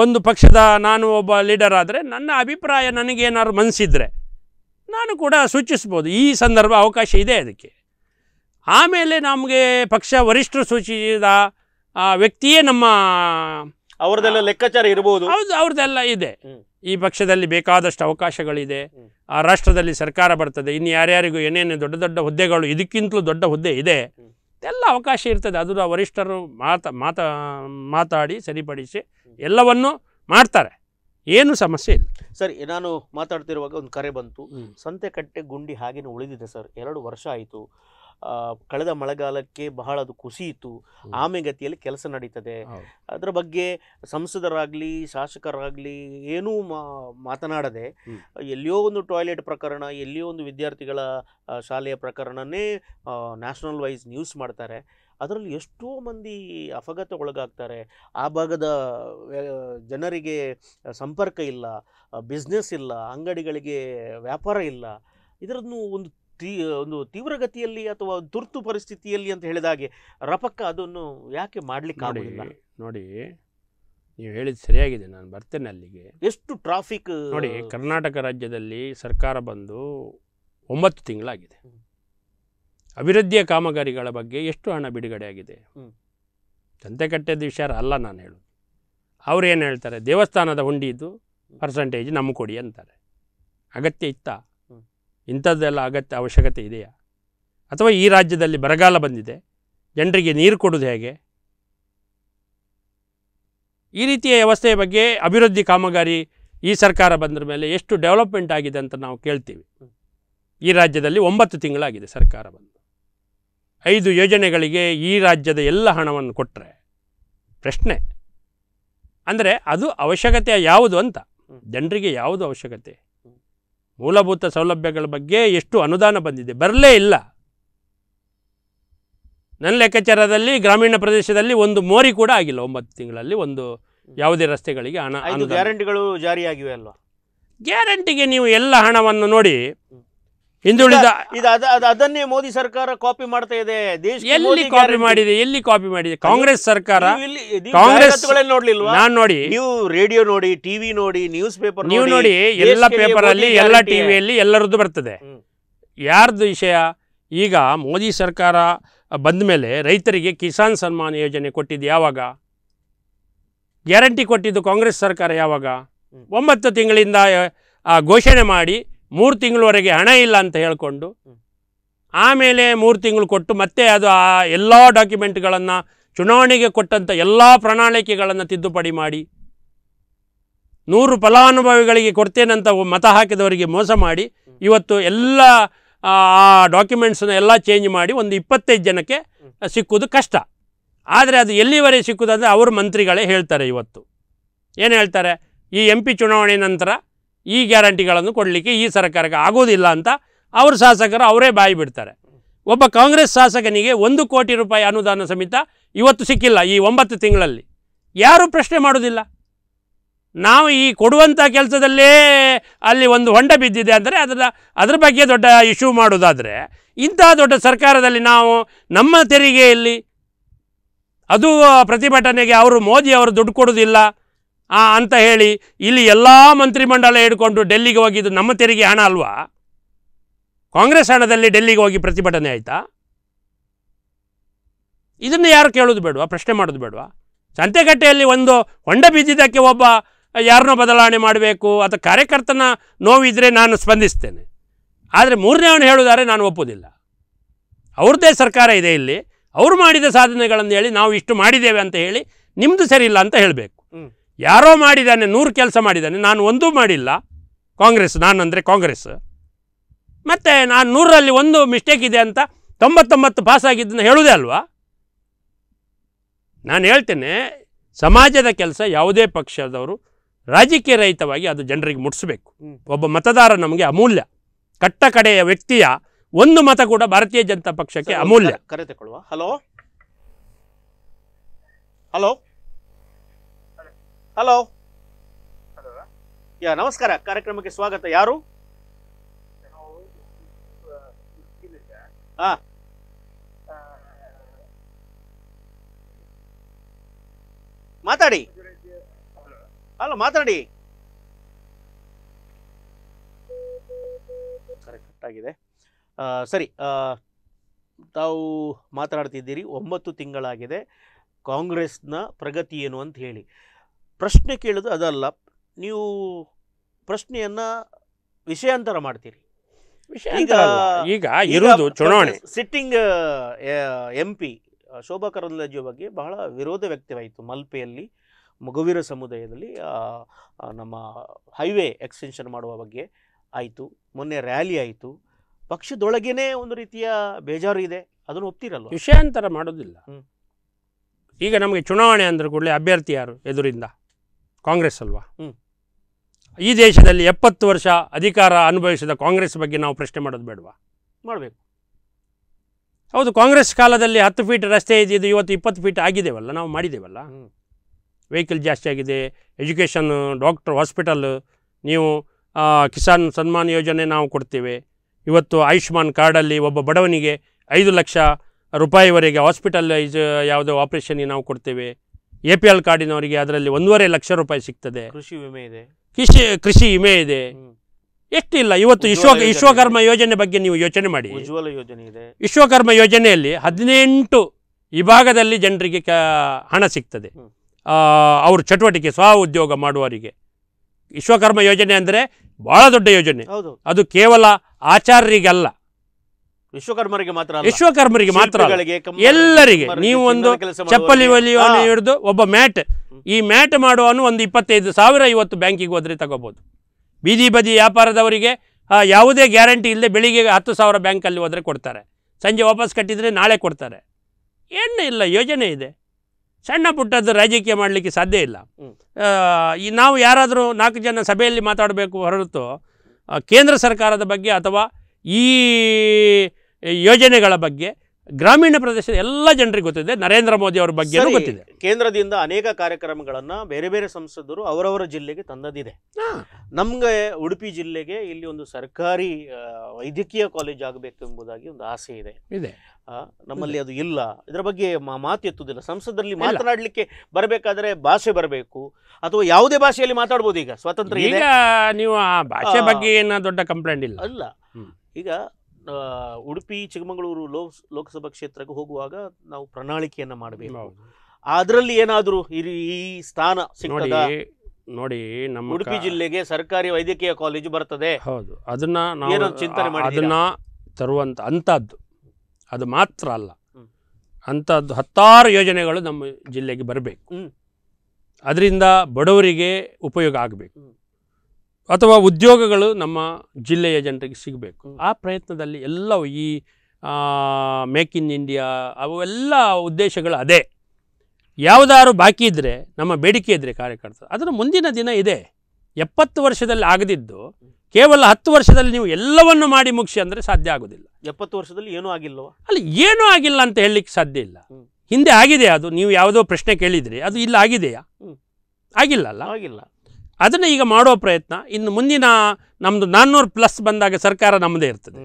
ಒಂದು ಪಕ್ಷದ ನಾನು ಒಬ್ಬ ಲೀಡರ್ ಆದರೆ ನನ್ನ ಅಭಿಪ್ರಾಯ ನನಗೇನಾದ್ರು ಮನಸ್ಸಿದ್ರೆ ನಾನು ಕೂಡ ಸೂಚಿಸ್ಬೋದು ಈ ಸಂದರ್ಭ ಅವಕಾಶ ಇದೆ ಅದಕ್ಕೆ ಆಮೇಲೆ ನಮಗೆ ಪಕ್ಷ ವರಿಷ್ಠರು ಸೂಚಿಸಿದ ವ್ಯಕ್ತಿಯೇ ನಮ್ಮ ಅವ್ರದ್ದೆಲ್ಲ ಲೆಕ್ಕಾಚಾರ ಇರ್ಬೋದು ಹೌದು ಅವ್ರದ್ದೆಲ್ಲ ಇದೆ ಈ ಪಕ್ಷದಲ್ಲಿ ಬೇಕಾದಷ್ಟು ಅವಕಾಶಗಳಿದೆ ಆ ರಾಷ್ಟ್ರದಲ್ಲಿ ಸರ್ಕಾರ ಬರ್ತದೆ ಇನ್ನು ಯಾರ್ಯಾರಿಗೂ ಏನೇನು ದೊಡ್ಡ ದೊಡ್ಡ ಹುದ್ದೆಗಳು ಇದಕ್ಕಿಂತಲೂ ದೊಡ್ಡ ಹುದ್ದೆ ಇದೆ ಎಲ್ಲ ಅವಕಾಶ ಇರ್ತದೆ ಅದು ವರಿಷ್ಠರು ಮಾತಾ ಮಾತಾ ಮಾತಾಡಿ ಸರಿಪಡಿಸಿ ಎಲ್ಲವನ್ನು ಮಾಡ್ತಾರೆ ಏನು ಸಮಸ್ಯೆ ಇಲ್ಲ ಸರ್ ನಾನು ಮಾತಾಡ್ತಿರುವಾಗ ಒಂದು ಕರೆ ಬಂತು ಸಂತೆಕಟ್ಟೆ ಗುಂಡಿ ಹಾಗೆಯೇ ಉಳಿದಿದೆ ಸರ್ ಎರಡು ವರ್ಷ ಆಯಿತು ಕಳೆದ ಮಳೆಗಾಲಕ್ಕೆ ಬಹಳ ಅದು ಕುಸಿಯಿತು ಆಮೆಗತಿಯಲ್ಲಿ ಕೆಲಸ ನಡೀತದೆ ಅದರ ಬಗ್ಗೆ ಸಂಸದರಾಗಲಿ ಶಾಸಕರಾಗಲಿ ಏನೂ ಮಾತನಾಡದೆ ಎಲ್ಲಿಯೋ ಒಂದು ಟಾಯ್ಲೆಟ್ ಪ್ರಕರಣ ಎಲ್ಲಿಯೋ ಒಂದು ವಿದ್ಯಾರ್ಥಿಗಳ ಶಾಲೆಯ ಪ್ರಕರಣನೇ ನ್ಯಾಷನಲ್ ವೈಸ್ ನ್ಯೂಸ್ ಮಾಡ್ತಾರೆ ಅದರಲ್ಲಿ ಎಷ್ಟೋ ಮಂದಿ ಒಳಗಾಗ್ತಾರೆ ಆ ಭಾಗದ ಜನರಿಗೆ ಸಂಪರ್ಕ ಇಲ್ಲ ಬಿಸ್ನೆಸ್ ಇಲ್ಲ ಅಂಗಡಿಗಳಿಗೆ ವ್ಯಾಪಾರ ಇಲ್ಲ ಇದರದ್ದು ಒಂದು ತೀ ಒಂದು ತೀವ್ರಗತಿಯಲ್ಲಿ ಅಥವಾ ತುರ್ತು ಪರಿಸ್ಥಿತಿಯಲ್ಲಿ ಅಂತ ಹೇಳಿದಾಗೆ ರಪಕ್ಕ ಅದನ್ನು ಯಾಕೆ ಮಾಡಲಿಕ್ಕೆ ನೋಡಿ ನೀವು ಹೇಳಿದ ಸರಿಯಾಗಿದೆ ನಾನು ಬರ್ತೇನೆ ಅಲ್ಲಿಗೆ ಎಷ್ಟು ಟ್ರಾಫಿಕ್ ನೋಡಿ ಕರ್ನಾಟಕ ರಾಜ್ಯದಲ್ಲಿ ಸರ್ಕಾರ ಬಂದು ಒಂಬತ್ತು ತಿಂಗಳಾಗಿದೆ ಅಭಿವೃದ್ಧಿಯ ಕಾಮಗಾರಿಗಳ ಬಗ್ಗೆ ಎಷ್ಟು ಹಣ ಬಿಡುಗಡೆಯಾಗಿದೆ ಕಟ್ಟೆದ ವಿಚಾರ ಅಲ್ಲ ನಾನು ಹೇಳೋದು ಅವ್ರು ಏನು ಹೇಳ್ತಾರೆ ದೇವಸ್ಥಾನದ ಹುಂಡಿದ್ದು ಪರ್ಸಂಟೇಜ್ ನಮ್ಮ ಕೊಡಿ ಅಂತಾರೆ ಅಗತ್ಯ ಇತ್ತಾ ಇಂಥದ್ದೆಲ್ಲ ಅಗತ್ಯ ಅವಶ್ಯಕತೆ ಇದೆಯಾ ಅಥವಾ ಈ ರಾಜ್ಯದಲ್ಲಿ ಬರಗಾಲ ಬಂದಿದೆ ಜನರಿಗೆ ನೀರು ಕೊಡೋದು ಹೇಗೆ ಈ ರೀತಿಯ ವ್ಯವಸ್ಥೆಯ ಬಗ್ಗೆ ಅಭಿವೃದ್ಧಿ ಕಾಮಗಾರಿ ಈ ಸರ್ಕಾರ ಬಂದ್ರ ಮೇಲೆ ಎಷ್ಟು ಡೆವಲಪ್ಮೆಂಟ್ ಆಗಿದೆ ಅಂತ ನಾವು ಕೇಳ್ತೀವಿ ಈ ರಾಜ್ಯದಲ್ಲಿ ಒಂಬತ್ತು ತಿಂಗಳಾಗಿದೆ ಸರ್ಕಾರ ಬಂದು ಐದು ಯೋಜನೆಗಳಿಗೆ ಈ ರಾಜ್ಯದ ಎಲ್ಲ ಹಣವನ್ನು ಕೊಟ್ಟರೆ ಪ್ರಶ್ನೆ ಅಂದರೆ ಅದು ಅವಶ್ಯಕತೆ ಯಾವುದು ಅಂತ ಜನರಿಗೆ ಯಾವುದು ಅವಶ್ಯಕತೆ ಮೂಲಭೂತ ಸೌಲಭ್ಯಗಳ ಬಗ್ಗೆ ಎಷ್ಟು ಅನುದಾನ ಬಂದಿದೆ ಬರಲೇ ಇಲ್ಲ ನನ್ನ ಲೆಕ್ಕಾಚಾರದಲ್ಲಿ ಗ್ರಾಮೀಣ ಪ್ರದೇಶದಲ್ಲಿ ಒಂದು ಮೋರಿ ಕೂಡ ಆಗಿಲ್ಲ ಒಂಬತ್ತು ತಿಂಗಳಲ್ಲಿ ಒಂದು ಯಾವುದೇ ರಸ್ತೆಗಳಿಗೆ ಹಣ ಗ್ಯಾರಂಟಿಗಳು ಜಾರಿಯಾಗಿವೆ ಅಲ್ವಾ ಗ್ಯಾರಂಟಿಗೆ ನೀವು ಎಲ್ಲ ಹಣವನ್ನು ನೋಡಿ ಹಿಂದುಳಿದ ಅದನ್ನೇ ಮೋದಿ ಸರ್ಕಾರ ಕಾಪಿ ಮಾಡ್ತಾ ಇದೆ ಎಲ್ಲಿ ಕಾಪಿ ಮಾಡಿದೆ ಎಲ್ಲಿ ಕಾಪಿ ಮಾಡಿದೆ ಕಾಂಗ್ರೆಸ್ ಸರ್ಕಾರ ಕಾಂಗ್ರೆಸ್ ನಾನು ನೋಡಿ ನೀವು ರೇಡಿಯೋ ನೋಡಿ ಟಿವಿ ನೋಡಿ ನ್ಯೂಸ್ ಪೇಪರ್ ನೀವು ನೋಡಿ ಎಲ್ಲ ಪೇಪರ್ ಅಲ್ಲಿ ಎಲ್ಲ ಟಿವಿಯಲ್ಲಿ ಎಲ್ಲರದ್ದು ಬರ್ತದೆ ಯಾರ್ದು ವಿಷಯ ಈಗ ಮೋದಿ ಸರ್ಕಾರ ಬಂದ ಮೇಲೆ ರೈತರಿಗೆ ಕಿಸಾನ್ ಸನ್ಮಾನ್ ಯೋಜನೆ ಕೊಟ್ಟಿದ್ದು ಯಾವಾಗ ಗ್ಯಾರಂಟಿ ಕೊಟ್ಟಿದ್ದು ಕಾಂಗ್ರೆಸ್ ಸರ್ಕಾರ ಯಾವಾಗ ಒಂಬತ್ತು ತಿಂಗಳಿಂದ ಘೋಷಣೆ ಮಾಡಿ ಮೂರು ತಿಂಗಳವರೆಗೆ ಹಣ ಇಲ್ಲ ಅಂತ ಹೇಳಿಕೊಂಡು ಆಮೇಲೆ ಮೂರು ತಿಂಗಳು ಕೊಟ್ಟು ಮತ್ತೆ ಅದು ಆ ಎಲ್ಲ ಡಾಕ್ಯುಮೆಂಟ್ಗಳನ್ನು ಚುನಾವಣೆಗೆ ಕೊಟ್ಟಂಥ ಎಲ್ಲ ಪ್ರಣಾಳಿಕೆಗಳನ್ನು ತಿದ್ದುಪಡಿ ಮಾಡಿ ನೂರು ಫಲಾನುಭವಿಗಳಿಗೆ ಕೊಡ್ತೇನಂತ ಮತ ಹಾಕಿದವರಿಗೆ ಮೋಸ ಮಾಡಿ ಇವತ್ತು ಎಲ್ಲ ಆ ಡಾಕ್ಯುಮೆಂಟ್ಸನ್ನ ಎಲ್ಲ ಚೇಂಜ್ ಮಾಡಿ ಒಂದು ಇಪ್ಪತ್ತೈದು ಜನಕ್ಕೆ ಸಿಕ್ಕುವುದು ಕಷ್ಟ ಆದರೆ ಅದು ಎಲ್ಲಿವರೆಗೆ ಸಿಕ್ಕುದಂದರೆ ಅವರು ಮಂತ್ರಿಗಳೇ ಹೇಳ್ತಾರೆ ಇವತ್ತು ಏನು ಹೇಳ್ತಾರೆ ಈ ಎಂ ಪಿ ಚುನಾವಣೆ ನಂತರ ಈ ಗ್ಯಾರಂಟಿಗಳನ್ನು ಕೊಡಲಿಕ್ಕೆ ಈ ಸರ್ಕಾರಕ್ಕೆ ಆಗೋದಿಲ್ಲ ಅಂತ ಅವ್ರ ಶಾಸಕರು ಅವರೇ ಬಾಯಿ ಬಿಡ್ತಾರೆ ಒಬ್ಬ ಕಾಂಗ್ರೆಸ್ ಶಾಸಕನಿಗೆ ಒಂದು ಕೋಟಿ ರೂಪಾಯಿ ಅನುದಾನ ಸಮೇತ ಇವತ್ತು ಸಿಕ್ಕಿಲ್ಲ ಈ ಒಂಬತ್ತು ತಿಂಗಳಲ್ಲಿ ಯಾರೂ ಪ್ರಶ್ನೆ ಮಾಡೋದಿಲ್ಲ ನಾವು ಈ ಕೊಡುವಂಥ ಕೆಲಸದಲ್ಲೇ ಅಲ್ಲಿ ಒಂದು ಹೊಂಡ ಬಿದ್ದಿದೆ ಅಂದರೆ ಅದರ ಅದರ ಬಗ್ಗೆ ದೊಡ್ಡ ಇಶ್ಯೂ ಮಾಡೋದಾದರೆ ಇಂತಹ ದೊಡ್ಡ ಸರ್ಕಾರದಲ್ಲಿ ನಾವು ನಮ್ಮ ತೆರಿಗೆಯಲ್ಲಿ ಅದು ಪ್ರತಿಭಟನೆಗೆ ಅವರು ಮೋದಿ ಅವರು ದುಡ್ಡು ಕೊಡೋದಿಲ್ಲ ಆ ಅಂತ ಹೇಳಿ ಇಲ್ಲಿ ಎಲ್ಲ ಮಂತ್ರಿಮಂಡಲ ಹಿಡ್ಕೊಂಡು ಡೆಲ್ಲಿಗೆ ಹೋಗಿದ್ದು ನಮ್ಮ ತೆರಿಗೆ ಹಣ ಅಲ್ವಾ ಕಾಂಗ್ರೆಸ್ ಹಣದಲ್ಲಿ ಡೆಲ್ಲಿಗೆ ಹೋಗಿ ಪ್ರತಿಭಟನೆ ಆಯಿತಾ ಇದನ್ನು ಯಾರು ಕೇಳೋದು ಬೇಡವಾ ಪ್ರಶ್ನೆ ಮಾಡೋದು ಬೇಡವಾ ಸಂತೆಗಟ್ಟೆಯಲ್ಲಿ ಒಂದು ಹೊಂಡ ಬಿದ್ದಿದ್ದಕ್ಕೆ ಒಬ್ಬ ಯಾರನ್ನೋ ಬದಲಾವಣೆ ಮಾಡಬೇಕು ಅಥವಾ ಕಾರ್ಯಕರ್ತನ ನೋವಿದ್ರೆ ನಾನು ಸ್ಪಂದಿಸ್ತೇನೆ ಆದರೆ ಮೂರನೇ ಅವನು ನಾನು ಒಪ್ಪೋದಿಲ್ಲ ಅವ್ರದ್ದೇ ಸರ್ಕಾರ ಇದೆ ಇಲ್ಲಿ ಅವರು ಮಾಡಿದ ಸಾಧನೆಗಳನ್ನು ಹೇಳಿ ನಾವು ಇಷ್ಟು ಮಾಡಿದ್ದೇವೆ ಅಂತ ಹೇಳಿ ನಿಮ್ಮದು ಸರಿ ಇಲ್ಲ ಅಂತ ಹೇಳಬೇಕು ಯಾರೋ ಮಾಡಿದ್ದಾನೆ ನೂರು ಕೆಲಸ ಮಾಡಿದ್ದಾನೆ ನಾನು ಒಂದೂ ಮಾಡಿಲ್ಲ ಕಾಂಗ್ರೆಸ್ ನಾನು ಅಂದರೆ ಕಾಂಗ್ರೆಸ್ ಮತ್ತು ನಾನು ನೂರರಲ್ಲಿ ಒಂದು ಮಿಸ್ಟೇಕ್ ಇದೆ ಅಂತ ತೊಂಬತ್ತೊಂಬತ್ತು ಪಾಸಾಗಿದ್ದನ್ನು ಹೇಳುವುದೇ ಅಲ್ವಾ ನಾನು ಹೇಳ್ತೇನೆ ಸಮಾಜದ ಕೆಲಸ ಯಾವುದೇ ಪಕ್ಷದವರು ರಾಜಕೀಯ ರಹಿತವಾಗಿ ಅದು ಜನರಿಗೆ ಮುಟ್ಟಿಸ್ಬೇಕು ಒಬ್ಬ ಮತದಾರ ನಮಗೆ ಅಮೂಲ್ಯ ಕಟ್ಟ ಕಡೆಯ ವ್ಯಕ್ತಿಯ ಒಂದು ಮತ ಕೂಡ ಭಾರತೀಯ ಜನತಾ ಪಕ್ಷಕ್ಕೆ ಅಮೂಲ್ಯ ಕರೆ ತಗೊಳ್ಳುವ ಹಲೋ ಹಲೋ ಹಲೋ ಯಾ ನಮಸ್ಕಾರ ಕಾರ್ಯಕ್ರಮಕ್ಕೆ ಸ್ವಾಗತ ಯಾರು ಮಾತಾಡಿ ಹಲೋ ಮಾತಾಡಿ ಕರೆಕ್ಟ್ ಆಗಿದೆ ಸರಿ ತಾವು ಮಾತನಾಡ್ತಿದ್ದೀರಿ ಒಂಬತ್ತು ತಿಂಗಳಾಗಿದೆ ಕಾಂಗ್ರೆಸ್ನ ಪ್ರಗತಿ ಏನು ಅಂತ ಹೇಳಿ ಪ್ರಶ್ನೆ ಕೇಳೋದು ಅದಲ್ಲ ನೀವು ಪ್ರಶ್ನೆಯನ್ನು ವಿಷಯಾಂತರ ಮಾಡ್ತೀರಿ ಈಗ ಈಗ ಇರೋದು ಚುನಾವಣೆ sitting M P Shobha Karandlaje ಬಗ್ಗೆ ಬಹಳ ವಿರೋಧ ವ್ಯಕ್ತವಾಯಿತು ಮಲ್ಪೆಯಲ್ಲಿ ಮಗುವೀರ ಸಮುದಾಯದಲ್ಲಿ ನಮ್ಮ ಹೈವೇ ಎಕ್ಸ್ಟೆನ್ಷನ್ ಮಾಡುವ ಬಗ್ಗೆ ಆಯಿತು ಮೊನ್ನೆ ರ್ಯಾಲಿ ಆಯಿತು ಪಕ್ಷದೊಳಗೇನೆ ಒಂದು ರೀತಿಯ ಬೇಜಾರು ಇದೆ ಅದನ್ನು ಒಪ್ತಿರಲ್ಲ ವಿಷಯಾಂತರ ಮಾಡೋದಿಲ್ಲ ಈಗ ನಮಗೆ ಚುನಾವಣೆ ಅಂದ್ರೆ ಕೂಡಲೇ ಅಭ್ಯರ್ಥಿ ಯಾರು ಎದುರಿಂದ ಕಾಂಗ್ರೆಸ್ ಅಲ್ವಾ ಈ ದೇಶದಲ್ಲಿ ಎಪ್ಪತ್ತು ವರ್ಷ ಅಧಿಕಾರ ಅನುಭವಿಸಿದ ಕಾಂಗ್ರೆಸ್ ಬಗ್ಗೆ ನಾವು ಪ್ರಶ್ನೆ ಮಾಡೋದು ಬೇಡವಾ ಮಾಡಬೇಕು ಹೌದು ಕಾಂಗ್ರೆಸ್ ಕಾಲದಲ್ಲಿ ಹತ್ತು ಫೀಟ್ ರಸ್ತೆ ಇದ್ದಿದ್ದು ಇವತ್ತು ಇಪ್ಪತ್ತು ಫೀಟ್ ಆಗಿದೆವಲ್ಲ ನಾವು ಮಾಡಿದ್ದೇವಲ್ಲ ವೆಹಿಕಲ್ ಜಾಸ್ತಿ ಆಗಿದೆ ಎಜುಕೇಷನ್ ಡಾಕ್ಟ್ರ್ ಹಾಸ್ಪಿಟಲ್ ನೀವು ಕಿಸಾನ್ ಸನ್ಮಾನ್ ಯೋಜನೆ ನಾವು ಕೊಡ್ತೇವೆ ಇವತ್ತು ಆಯುಷ್ಮಾನ್ ಕಾರ್ಡಲ್ಲಿ ಒಬ್ಬ ಬಡವನಿಗೆ ಐದು ಲಕ್ಷ ರೂಪಾಯಿವರೆಗೆ ಹಾಸ್ಪಿಟಲ್ ಯಾವುದೋ ಆಪ್ರೇಷನ್ಗೆ ನಾವು ಕೊಡ್ತೇವೆ ಎ ಪಿ ಎಲ್ ಕಾರ್ಡಿನವರಿಗೆ ಅದರಲ್ಲಿ ಒಂದೂವರೆ ಲಕ್ಷ ರೂಪಾಯಿ ಸಿಗ್ತದೆ ಕೃಷಿ ವಿಮೆ ಇದೆ ಕೃಷಿ ಕೃಷಿ ವಿಮೆ ಇದೆ ಎಷ್ಟಿಲ್ಲ ಇವತ್ತು ವಿಶ್ವ ವಿಶ್ವಕರ್ಮ ಯೋಜನೆ ಬಗ್ಗೆ ನೀವು ಯೋಚನೆ ಮಾಡಿ ಉಜ್ವಲ ಯೋಜನೆ ಇದೆ ವಿಶ್ವಕರ್ಮ ಯೋಜನೆಯಲ್ಲಿ ಹದಿನೆಂಟು ವಿಭಾಗದಲ್ಲಿ ಜನರಿಗೆ ಹಣ ಸಿಗ್ತದೆ ಅವ್ರ ಚಟುವಟಿಕೆ ಸ್ವ ಉದ್ಯೋಗ ಮಾಡುವವರಿಗೆ ವಿಶ್ವಕರ್ಮ ಯೋಜನೆ ಅಂದರೆ ಬಹಳ ದೊಡ್ಡ ಯೋಜನೆ ಅದು ಕೇವಲ ಆಚಾರ್ಯರಿಗಲ್ಲ ವಿಶ್ವಕರ್ಮರಿಗೆ ಮಾತ್ರ ವಿಶ್ವಕರ್ಮರಿಗೆ ಮಾತ್ರ ಎಲ್ಲರಿಗೆ ನೀವು ಒಂದು ಚಪ್ಪಲಿ ಒಲಿಯುವನು ಹಿಡಿದು ಒಬ್ಬ ಮ್ಯಾಟ್ ಈ ಮ್ಯಾಟ್ ಮಾಡುವನು ಒಂದು ಇಪ್ಪತ್ತೈದು ಸಾವಿರ ಇವತ್ತು ಬ್ಯಾಂಕಿಗೆ ಹೋದ್ರೆ ತಗೋಬಹುದು ಬೀದಿ ಬದಿ ವ್ಯಾಪಾರದವರಿಗೆ ಯಾವುದೇ ಗ್ಯಾರಂಟಿ ಇಲ್ಲದೆ ಬೆಳಿಗ್ಗೆ ಹತ್ತು ಸಾವಿರ ಬ್ಯಾಂಕಲ್ಲಿ ಹೋದರೆ ಕೊಡ್ತಾರೆ ಸಂಜೆ ವಾಪಸ್ ಕಟ್ಟಿದರೆ ನಾಳೆ ಕೊಡ್ತಾರೆ ಏನು ಇಲ್ಲ ಯೋಜನೆ ಇದೆ ಸಣ್ಣ ಪುಟ್ಟದ್ದು ರಾಜಕೀಯ ಮಾಡಲಿಕ್ಕೆ ಸಾಧ್ಯ ಇಲ್ಲ ಈ ನಾವು ಯಾರಾದರೂ ನಾಲ್ಕು ಜನ ಸಭೆಯಲ್ಲಿ ಮಾತಾಡಬೇಕು ಹೊರತು ಕೇಂದ್ರ ಸರ್ಕಾರದ ಬಗ್ಗೆ ಅಥವಾ ಈ ಯೋಜನೆಗಳ ಬಗ್ಗೆ ಗ್ರಾಮೀಣ ಪ್ರದೇಶದ ಎಲ್ಲ ಜನರಿಗೆ ಗೊತ್ತಿದೆ ನರೇಂದ್ರ ಮೋದಿ ಅವರ ಬಗ್ಗೆ ಗೊತ್ತಿದೆ ಕೇಂದ್ರದಿಂದ ಅನೇಕ ಕಾರ್ಯಕ್ರಮಗಳನ್ನು ಬೇರೆ ಬೇರೆ ಸಂಸದರು ಅವರವರ ಜಿಲ್ಲೆಗೆ ತಂದದಿದೆ ನಮಗೆ ಉಡುಪಿ ಜಿಲ್ಲೆಗೆ ಇಲ್ಲಿ ಒಂದು ಸರ್ಕಾರಿ ವೈದ್ಯಕೀಯ ಕಾಲೇಜ್ ಆಗಬೇಕು ಎಂಬುದಾಗಿ ಒಂದು ಆಸೆ ಇದೆ ಇದೆ ನಮ್ಮಲ್ಲಿ ಅದು ಇಲ್ಲ ಇದರ ಬಗ್ಗೆ ಮಾತು ಎತ್ತುವುದಿಲ್ಲ ಸಂಸದರಲ್ಲಿ ಮಾತನಾಡಲಿಕ್ಕೆ ಬರಬೇಕಾದ್ರೆ ಭಾಷೆ ಬರಬೇಕು ಅಥವಾ ಯಾವುದೇ ಭಾಷೆಯಲ್ಲಿ ಮಾತಾಡ್ಬೋದು ಈಗ ಸ್ವಾತಂತ್ರ್ಯ ಈಗ ನೀವು ಆ ಭಾಷೆ ಬಗ್ಗೆ ಏನೋ ದೊಡ್ಡ ಕಂಪ್ಲೇಂಟ್ ಇಲ್ಲ ಅಲ್ಲ ಈಗ ಉಡುಪಿ ಚಿಕ್ಕಮಗಳೂರು ಲೋಕ್ ಲೋಕಸಭಾ ಕ್ಷೇತ್ರಕ್ಕೆ ಹೋಗುವಾಗ ನಾವು ಪ್ರಣಾಳಿಕೆಯನ್ನು ಮಾಡಬೇಕು ಅದರಲ್ಲಿ ಏನಾದರೂ ಈ ಸ್ಥಾನ ಸಿಗ್ತದ ನೋಡಿ ನಮ್ಮ ಉಡುಪಿ ಜಿಲ್ಲೆಗೆ ಸರ್ಕಾರಿ ವೈದ್ಯಕೀಯ ಕಾಲೇಜು ಬರ್ತದೆ ಹೌದು ಅದನ್ನ ನಾವು ಚಿಂತನೆ ಮಾಡಿ ಅದನ್ನ ತರುವಂತ ಅಂತದ್ದು ಅದು ಮಾತ್ರ ಅಲ್ಲ ಅಂತದ್ದು ಹತ್ತಾರು ಯೋಜನೆಗಳು ನಮ್ಮ ಜಿಲ್ಲೆಗೆ ಬರಬೇಕು ಅದರಿಂದ ಬಡವರಿಗೆ ಉಪಯೋಗ ಆಗಬೇಕು ಅಥವಾ ಉದ್ಯೋಗಗಳು ನಮ್ಮ ಜಿಲ್ಲೆಯ ಜನರಿಗೆ ಸಿಗಬೇಕು ಆ ಪ್ರಯತ್ನದಲ್ಲಿ ಎಲ್ಲವೂ ಈ ಮೇಕ್ ಇನ್ ಇಂಡಿಯಾ ಅವೆಲ್ಲ ಉದ್ದೇಶಗಳು ಅದೇ ಯಾವುದಾದ್ರು ಬಾಕಿ ಇದ್ದರೆ ನಮ್ಮ ಬೇಡಿಕೆ ಇದ್ದರೆ ಕಾರ್ಯಕರ್ತರು ಅದರ ಮುಂದಿನ ದಿನ ಇದೆ ಎಪ್ಪತ್ತು ವರ್ಷದಲ್ಲಿ ಆಗದಿದ್ದು ಕೇವಲ ಹತ್ತು ವರ್ಷದಲ್ಲಿ ನೀವು ಎಲ್ಲವನ್ನು ಮಾಡಿ ಮುಗಿಸಿ ಅಂದರೆ ಸಾಧ್ಯ ಆಗೋದಿಲ್ಲ ಎಪ್ಪತ್ತು ವರ್ಷದಲ್ಲಿ ಏನೂ ಆಗಿಲ್ಲ ಅಲ್ಲಿ ಏನೂ ಆಗಿಲ್ಲ ಅಂತ ಹೇಳಲಿಕ್ಕೆ ಸಾಧ್ಯ ಇಲ್ಲ ಹಿಂದೆ ಆಗಿದೆ ಅದು ನೀವು ಯಾವುದೋ ಪ್ರಶ್ನೆ ಕೇಳಿದ್ರಿ ಅದು ಇಲ್ಲ ಆಗಿದೆಯಾ ಆಗಿಲ್ಲ ಅಲ್ಲ ಆಗಿಲ್ಲ ಅದನ್ನು ಈಗ ಮಾಡೋ ಪ್ರಯತ್ನ ಇನ್ನು ಮುಂದಿನ ನಮ್ಮದು ನಾನ್ನೂರು ಪ್ಲಸ್ ಬಂದಾಗ ಸರ್ಕಾರ ನಮ್ಮದೇ ಇರ್ತದೆ